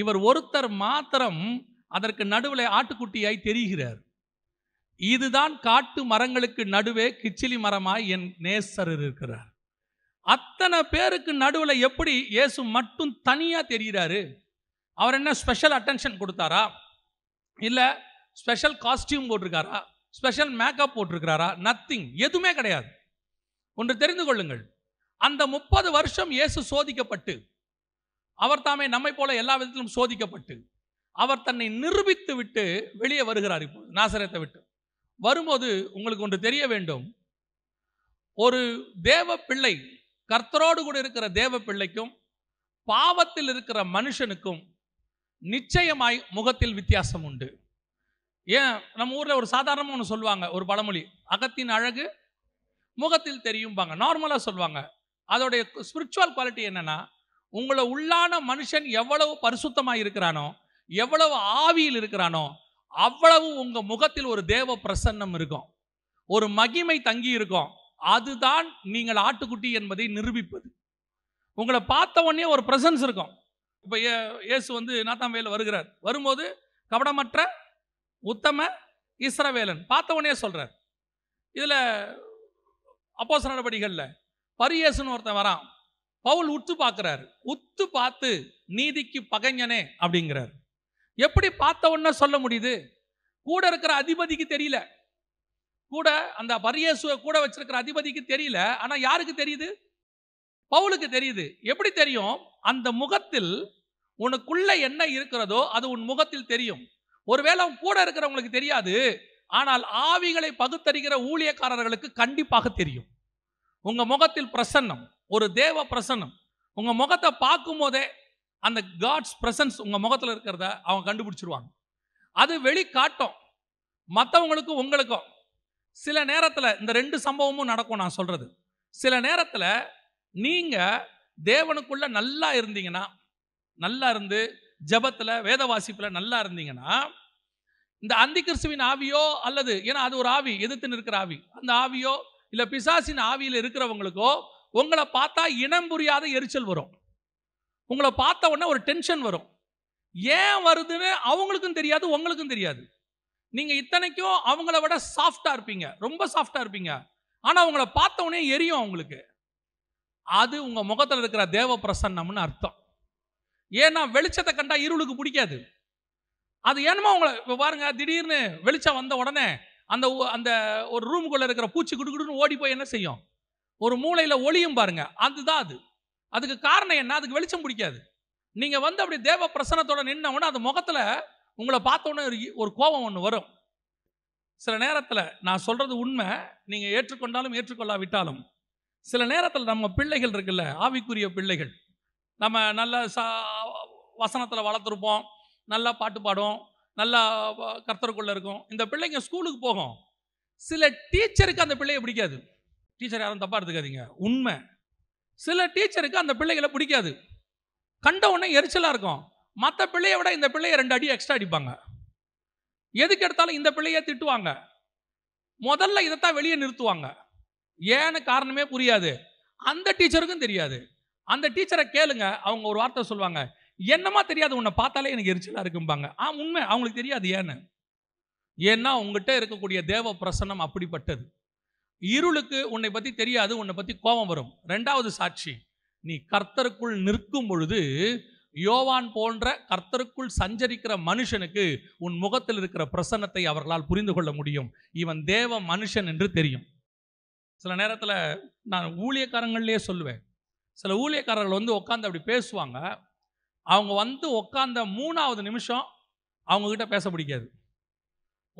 இவர் ஒருத்தர் மாத்திரம் அதற்கு நடுவில் ஆட்டுக்குட்டியாய் தெரிகிறார் இதுதான் காட்டு மரங்களுக்கு நடுவே கிச்சிலி மரமாய் என் நேசர் இருக்கிறார் அத்தனை பேருக்கு நடுவில் எப்படி இயேசு மட்டும் தனியாக தெரிகிறாரு அவர் என்ன ஸ்பெஷல் அட்டென்ஷன் கொடுத்தாரா இல்லை ஸ்பெஷல் காஸ்டியூம் போட்டிருக்காரா ஸ்பெஷல் மேக்கப் போட்டிருக்கிறாரா நத்திங் எதுவுமே கிடையாது ஒன்று தெரிந்து கொள்ளுங்கள் அந்த முப்பது வருஷம் இயேசு சோதிக்கப்பட்டு அவர் தாமே நம்மை போல எல்லா விதத்திலும் சோதிக்கப்பட்டு அவர் தன்னை நிரூபித்து விட்டு வெளியே வருகிறார் இப்போ நாசரத்தை விட்டு வரும்போது உங்களுக்கு ஒன்று தெரிய வேண்டும் ஒரு தேவ பிள்ளை கர்த்தரோடு கூட இருக்கிற தேவ பிள்ளைக்கும் பாவத்தில் இருக்கிற மனுஷனுக்கும் நிச்சயமாய் முகத்தில் வித்தியாசம் உண்டு ஏன் நம்ம ஊரில் ஒரு சாதாரணமாக ஒன்று சொல்லுவாங்க ஒரு பழமொழி அகத்தின் அழகு முகத்தில் தெரியும்பாங்க நார்மலாக சொல்லுவாங்க அதோடைய ஸ்பிரிச்சுவல் குவாலிட்டி என்னென்னா உங்களை உள்ளான மனுஷன் எவ்வளவு பரிசுத்தமாக இருக்கிறானோ எவ்வளவு ஆவியில் இருக்கிறானோ அவ்வளவு உங்கள் முகத்தில் ஒரு தேவ பிரசன்னம் இருக்கும் ஒரு மகிமை தங்கி இருக்கும் அதுதான் நீங்கள் ஆட்டுக்குட்டி என்பதை நிரூபிப்பது உங்களை பார்த்த உடனே ஒரு பிரசன்ஸ் இருக்கும் இப்போ ஏ இயேசு வந்து நாத்தாம் வேலை வருகிறார் வரும்போது கவனமற்ற உத்தம இஸ்ரவேலன் பார்த்த உடனே சொல்கிறார் இதில் அப்போச நடவடிக்கைகளில் பரியேசுன்னு ஒருத்தன் வரான் பவுல் உத்து பார்க்குறாரு உத்து பார்த்து நீதிக்கு பகைஞனே அப்படிங்கிறார் எப்படி பார்த்த உடனே சொல்ல முடியுது கூட இருக்கிற அதிபதிக்கு தெரியல கூட அந்த பரியேசுவை கூட வச்சிருக்கிற அதிபதிக்கு தெரியல ஆனால் யாருக்கு தெரியுது பவுலுக்கு தெரியுது எப்படி தெரியும் அந்த முகத்தில் உனக்குள்ள என்ன இருக்கிறதோ அது உன் முகத்தில் தெரியும் ஒருவேளை அவன் கூட இருக்கிறவங்களுக்கு தெரியாது ஆனால் ஆவிகளை பகுத்தறிகிற ஊழியக்காரர்களுக்கு கண்டிப்பாக தெரியும் உங்க முகத்தில் பிரசன்னம் ஒரு தேவ பிரசன்னம் உங்க முகத்தை பார்க்கும் போதே அந்த காட்ஸ் பிரசன்ஸ் உங்க முகத்தில் இருக்கிறத அவங்க கண்டுபிடிச்சிருவாங்க அது வெளிக்காட்டும் மற்றவங்களுக்கும் உங்களுக்கும் சில நேரத்தில் இந்த ரெண்டு சம்பவமும் நடக்கும் நான் சொல்கிறது சில நேரத்தில் நீங்கள் தேவனுக்குள்ளே நல்லா இருந்தீங்கன்னா நல்லா இருந்து ஜபத்தில் வேத வாசிப்பில் நல்லா இருந்தீங்கன்னா இந்த அந்தி கிறிஸ்துவின் ஆவியோ அல்லது ஏன்னா அது ஒரு ஆவி எதிர்த்து நிற்கிற ஆவி அந்த ஆவியோ இல்லை பிசாசின் ஆவியில் இருக்கிறவங்களுக்கோ உங்களை பார்த்தா இனம் புரியாத எரிச்சல் வரும் உங்களை பார்த்த உடனே ஒரு டென்ஷன் வரும் ஏன் வருதுன்னு அவங்களுக்கும் தெரியாது உங்களுக்கும் தெரியாது நீங்கள் இத்தனைக்கும் அவங்கள விட சாஃப்டாக இருப்பீங்க ரொம்ப சாஃப்டாக இருப்பீங்க ஆனால் அவங்கள பார்த்தவொடனே எரியும் அவங்களுக்கு அது உங்கள் முகத்தில் இருக்கிற தேவ பிரசன்னம்னு அர்த்தம் ஏன்னா வெளிச்சத்தை கண்டா இருளுக்கு பிடிக்காது அது ஏன்னுமோ உங்களை இப்போ பாருங்க திடீர்னு வெளிச்சம் வந்த உடனே அந்த அந்த ஒரு ரூமுக்குள்ளே இருக்கிற பூச்சி குடுக்குடுன்னு ஓடி போய் என்ன செய்யும் ஒரு மூளையில் ஒளியும் பாருங்க அதுதான் அது அதுக்கு காரணம் என்ன அதுக்கு வெளிச்சம் பிடிக்காது நீங்கள் வந்து அப்படி தேவ பிரசனத்தோட நின்னவொன்னே அது முகத்தில் உங்களை பார்த்தோன்னே ஒரு கோபம் ஒன்று வரும் சில நேரத்தில் நான் சொல்கிறது உண்மை நீங்கள் ஏற்றுக்கொண்டாலும் ஏற்றுக்கொள்ளாவிட்டாலும் சில நேரத்தில் நம்ம பிள்ளைகள் இருக்குல்ல ஆவிக்குரிய பிள்ளைகள் நம்ம நல்ல சா வசனத்தில் வளர்த்துருப்போம் நல்லா பாட்டு பாடும் நல்லா கர்த்தருக்குள்ளே இருக்கும் இந்த பிள்ளைங்க ஸ்கூலுக்கு போகும் சில டீச்சருக்கு அந்த பிள்ளையை பிடிக்காது டீச்சர் யாரும் தப்பாக எடுத்துக்காதீங்க உண்மை சில டீச்சருக்கு அந்த பிள்ளைகளை பிடிக்காது கண்ட உடனே எரிச்சலாக இருக்கும் மற்ற பிள்ளையை விட இந்த பிள்ளையை ரெண்டு அடி எக்ஸ்ட்ரா அடிப்பாங்க எதுக்கு எடுத்தாலும் இந்த பிள்ளையை திட்டுவாங்க முதல்ல இதைத்தான் வெளியே நிறுத்துவாங்க ஏன்னு காரணமே புரியாது அந்த டீச்சருக்கும் தெரியாது அந்த டீச்சரை கேளுங்க அவங்க ஒரு வார்த்தை சொல்லுவாங்க என்னமா தெரியாது உன்னை பார்த்தாலே எனக்கு எரிச்சலாக இருக்கும்பாங்க ஆ உண்மை அவங்களுக்கு தெரியாது ஏன்னு ஏன்னா உங்ககிட்ட இருக்கக்கூடிய தேவ பிரசன்னம் அப்படிப்பட்டது இருளுக்கு உன்னை பற்றி தெரியாது உன்னை பற்றி கோபம் வரும் ரெண்டாவது சாட்சி நீ கர்த்தருக்குள் நிற்கும் பொழுது யோவான் போன்ற கர்த்தருக்குள் சஞ்சரிக்கிற மனுஷனுக்கு உன் முகத்தில் இருக்கிற பிரசன்னத்தை அவர்களால் புரிந்து கொள்ள முடியும் இவன் தேவ மனுஷன் என்று தெரியும் சில நேரத்தில் நான் ஊழியக்காரங்கள்லேயே சொல்லுவேன் சில ஊழியக்காரர்கள் வந்து உட்காந்து அப்படி பேசுவாங்க அவங்க வந்து உட்காந்த மூணாவது நிமிஷம் அவங்கக்கிட்ட பேச பிடிக்காது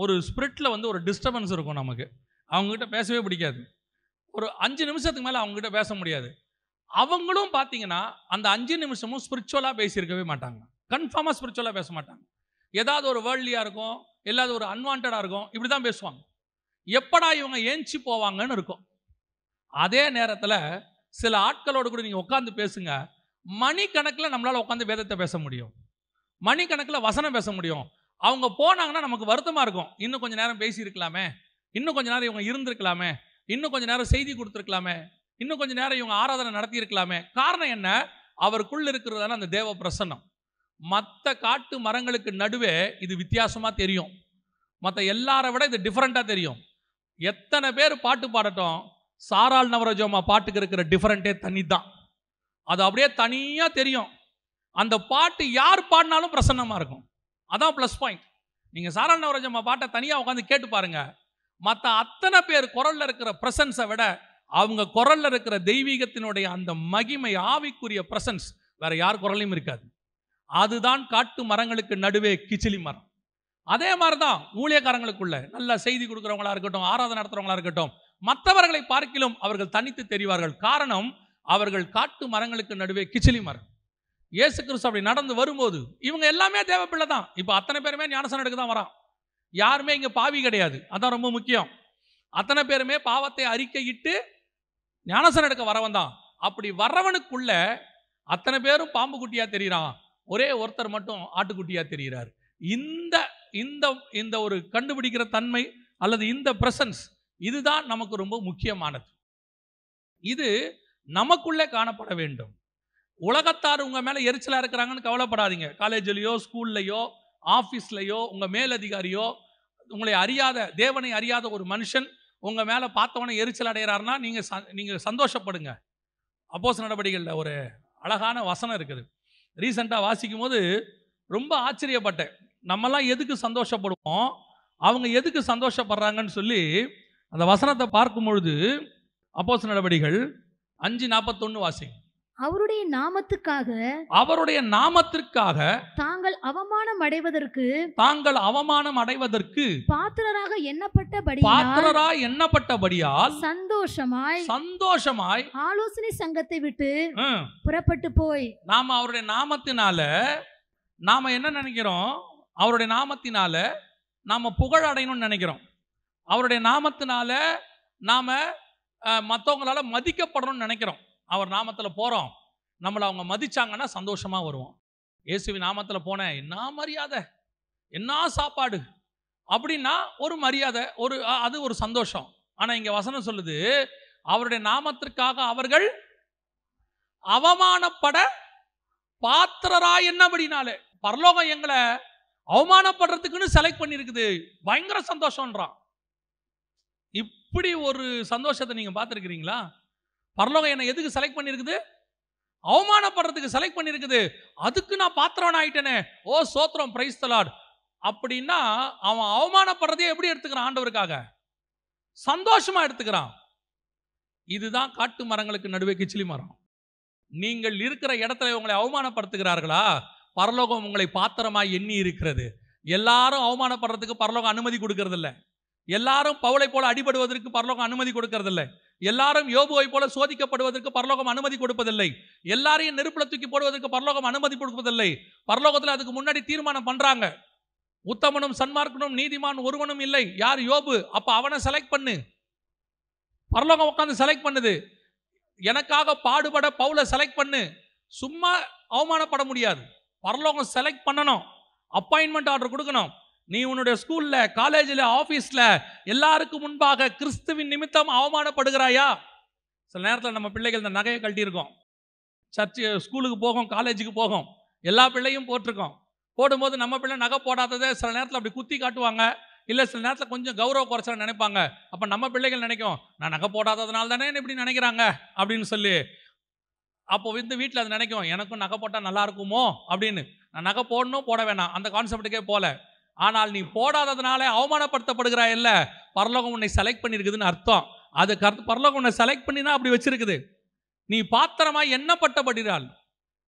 ஒரு ஸ்பிரிட்டில் வந்து ஒரு டிஸ்டர்பன்ஸ் இருக்கும் நமக்கு அவங்கக்கிட்ட பேசவே பிடிக்காது ஒரு அஞ்சு நிமிஷத்துக்கு மேலே அவங்ககிட்ட பேச முடியாது அவங்களும் பார்த்தீங்கன்னா அந்த அஞ்சு நிமிஷமும் ஸ்பிரிச்சுவலாக பேசியிருக்கவே மாட்டாங்க கன்ஃபார்மாக ஸ்பிரிச்சுவலாக பேச மாட்டாங்க ஏதாவது ஒரு வேர்ல்டியாக இருக்கும் இல்லாத ஒரு அன்வான்டாக இருக்கும் இப்படி தான் பேசுவாங்க எப்படா இவங்க ஏஞ்சி போவாங்கன்னு இருக்கும் அதே நேரத்தில் சில ஆட்களோடு கூட நீங்கள் உட்காந்து பேசுங்க மணிக்கணக்கில் நம்மளால் உட்காந்து வேதத்தை பேச முடியும் மணிக்கணக்கில் வசனம் பேச முடியும் அவங்க போனாங்கன்னா நமக்கு வருத்தமாக இருக்கும் இன்னும் கொஞ்சம் நேரம் பேசியிருக்கலாமே இன்னும் கொஞ்சம் நேரம் இவங்க இருந்திருக்கலாமே இன்னும் கொஞ்சம் நேரம் செய்தி கொடுத்துருக்கலாமே இன்னும் கொஞ்சம் நேரம் இவங்க ஆராதனை நடத்தியிருக்கலாமே காரணம் என்ன அவருக்குள்ள இருக்கிறதான அந்த தேவ பிரசன்னம் மற்ற காட்டு மரங்களுக்கு நடுவே இது வித்தியாசமாக தெரியும் மற்ற எல்லாரை விட இது டிஃப்ரெண்ட்டாக தெரியும் எத்தனை பேர் பாட்டு பாடட்டும் சாரால் நவரஜோமா பாட்டுக்கு இருக்கிற டிஃப்ரெண்ட்டே தனி தான் அது அப்படியே தனியாக தெரியும் அந்த பாட்டு யார் பாடினாலும் பிரசன்னமாக இருக்கும் அதான் ப்ளஸ் பாயிண்ட் நீங்கள் சாரால் நவரஜம்மா பாட்டை தனியாக உட்காந்து கேட்டு பாருங்கள் மற்ற அத்தனை பேர் குரலில் இருக்கிற பிரசன்ஸை விட அவங்க குரலில் இருக்கிற தெய்வீகத்தினுடைய அந்த மகிமை ஆவிக்குரிய பிரசன்ஸ் வேற யார் குரலையும் இருக்காது அதுதான் காட்டு மரங்களுக்கு நடுவே கிச்சிலி மரம் அதே மாதிரி தான் ஊழியக்காரங்களுக்குள்ள நல்ல செய்தி கொடுக்குறவங்களா இருக்கட்டும் ஆராதனை நடத்துறவங்களா இருக்கட்டும் மற்றவர்களை பார்க்கிலும் அவர்கள் தனித்து தெரிவார்கள் காரணம் அவர்கள் காட்டு மரங்களுக்கு நடுவே கிச்சிலி மரம் இயேசு கிறிஸ்து அப்படி நடந்து வரும்போது இவங்க எல்லாமே தேவப்பிள்ளை தான் இப்போ அத்தனை பேருமே ஞானசன எடுக்க தான் வரான் யாருமே இங்கே பாவி கிடையாது அதான் ரொம்ப முக்கியம் அத்தனை பேருமே பாவத்தை அறிக்கையிட்டு ஞானசன் எடுக்க வரவன் தான் அப்படி வர்றவனுக்குள்ள அத்தனை பேரும் பாம்பு குட்டியா தெரிகிறான் ஒரே ஒருத்தர் மட்டும் ஆட்டுக்குட்டியா தெரிகிறார் இந்த இந்த இந்த ஒரு கண்டுபிடிக்கிற தன்மை அல்லது இந்த பிரசன்ஸ் இதுதான் நமக்கு ரொம்ப முக்கியமானது இது நமக்குள்ளே காணப்பட வேண்டும் உலகத்தார் உங்கள் மேலே எரிச்சலாக இருக்கிறாங்கன்னு கவலைப்படாதீங்க காலேஜ்லேயோ ஸ்கூல்லையோ ஆஃபீஸ்லையோ உங்கள் மேலதிகாரியோ உங்களை அறியாத தேவனை அறியாத ஒரு மனுஷன் உங்கள் மேலே பார்த்தவொன்னே எரிச்சல் அடைகிறாருன்னா நீங்கள் ச நீங்கள் சந்தோஷப்படுங்க அப்போஸ் நடவடிக்கைகளில் ஒரு அழகான வசனம் இருக்குது ரீசெண்டாக வாசிக்கும் போது ரொம்ப ஆச்சரியப்பட்டேன் நம்மலாம் எதுக்கு சந்தோஷப்படுவோம் அவங்க எதுக்கு சந்தோஷப்படுறாங்கன்னு சொல்லி அந்த வசனத்தை பார்க்கும் பொழுது அப்போஸ் நடவடிக்கைகள் அஞ்சு நாற்பத்தொன்று வாசிக்கும் அவருடைய நாமத்துக்காக அவருடைய நாமத்திற்காக தாங்கள் அவமானம் அடைவதற்கு தாங்கள் அவமானம் அடைவதற்கு பாத்திரராக எண்ணப்பட்டபடி பாத்திரராக எண்ணப்பட்டபடியால் சந்தோஷமாய் சந்தோஷமாய் ஆலோசனை சங்கத்தை விட்டு புறப்பட்டு போய் நாம அவருடைய நாமத்தினால நாம என்ன நினைக்கிறோம் அவருடைய நாமத்தினால நாம புகழ் அடையணும்னு நினைக்கிறோம் அவருடைய நாமத்தினால நாம மற்றவங்களால மதிக்கப்படணும்னு நினைக்கிறோம் அவர் நாமத்தில் போகிறோம் நம்மளை அவங்க மதித்தாங்கன்னா சந்தோஷமாக வருவோம் இயேசுவி நாமத்தில் போனேன் என்ன மரியாதை என்ன சாப்பாடு அப்படின்னா ஒரு மரியாதை ஒரு அது ஒரு சந்தோஷம் ஆனால் இங்கே வசனம் சொல்லுது அவருடைய நாமத்திற்காக அவர்கள் அவமானப்பட பாத்திரரா என்ன அப்படின்னாலே பரலோகம் எங்களை அவமானப்படுறதுக்குன்னு செலக்ட் பண்ணியிருக்குது பயங்கர சந்தோஷம்ன்றான் இப்படி ஒரு சந்தோஷத்தை நீங்கள் பார்த்துருக்கிறீங்களா பரலோகம் என்னை எதுக்கு செலக்ட் பண்ணியிருக்குது அவமானப்படுறதுக்கு செலக்ட் பண்ணியிருக்குது அதுக்கு நான் பாத்திரவன் ஆயிட்டேனே ஓ சோத்திரம் பிரைஸ் தலாட் அப்படின்னா அவன் அவமானப்படுறதே எப்படி எடுத்துக்கிறான் ஆண்டவருக்காக சந்தோஷமா எடுத்துக்கிறான் இதுதான் காட்டு மரங்களுக்கு நடுவே கிச்சிலி மரம் நீங்கள் இருக்கிற இடத்துல உங்களை அவமானப்படுத்துகிறார்களா பரலோகம் உங்களை பாத்திரமா எண்ணி இருக்கிறது எல்லாரும் அவமானப்படுறதுக்கு பரலோகம் அனுமதி கொடுக்கறதில்ல எல்லாரும் பவுளை போல அடிபடுவதற்கு பரலோகம் அனுமதி கொடுக்கறதில்லை எல்லாரும் யோபுவை போல சோதிக்கப்படுவதற்கு பரலோகம் அனுமதி கொடுப்பதில்லை எல்லாரையும் நெருப்புல தூக்கி போடுவதற்கு பரலோகம் அனுமதி கொடுப்பதில்லை பரலோகத்தில் அதுக்கு முன்னாடி தீர்மானம் பண்றாங்க உத்தமனும் சன்மார்க்கனும் நீதிமான் ஒருவனும் இல்லை யார் யோபு அப்ப அவனை செலக்ட் பண்ணு பரலோகம் உட்காந்து செலக்ட் பண்ணுது எனக்காக பாடுபட பவுல செலக்ட் பண்ணு சும்மா அவமானப்பட முடியாது பரலோகம் செலக்ட் பண்ணணும் அப்பாயின்மெண்ட் ஆர்டர் கொடுக்கணும் நீ உன்னுடைய ஸ்கூலில் காலேஜில் ஆஃபீஸில் எல்லாருக்கும் முன்பாக கிறிஸ்துவின் நிமித்தம் அவமானப்படுகிறாயா சில நேரத்தில் நம்ம பிள்ளைகள் இந்த நகையை கட்டியிருக்கோம் சர்ச்சு ஸ்கூலுக்கு போகும் காலேஜுக்கு போகும் எல்லா பிள்ளையும் போட்டிருக்கோம் போடும்போது நம்ம பிள்ளை நகை போடாததே சில நேரத்தில் அப்படி குத்தி காட்டுவாங்க இல்லை சில நேரத்தில் கொஞ்சம் கௌரவ குறைச்சல நினைப்பாங்க அப்போ நம்ம பிள்ளைகள் நினைக்கும் நான் நகை போடாததுனால தானே இப்படி நினைக்கிறாங்க அப்படின்னு சொல்லி அப்போ வந்து வீட்டில் அது நினைக்கும் எனக்கும் நகை போட்டால் நல்லா இருக்குமோ அப்படின்னு நான் நகை போடணும் போட வேணாம் அந்த கான்செப்டுக்கே போகல ஆனால் நீ போடாததுனால அவமானப்படுத்தப்படுகிறாய் இல்ல பரலோகம் உன்னை செலக்ட் பண்ணியிருக்குதுன்னு அர்த்தம் அது கருத்து பரலோகம் உன்னை செலக்ட் பண்ணினா அப்படி வச்சிருக்குது நீ பாத்திரமாக எண்ணப்பட்டப்படுகிறாள்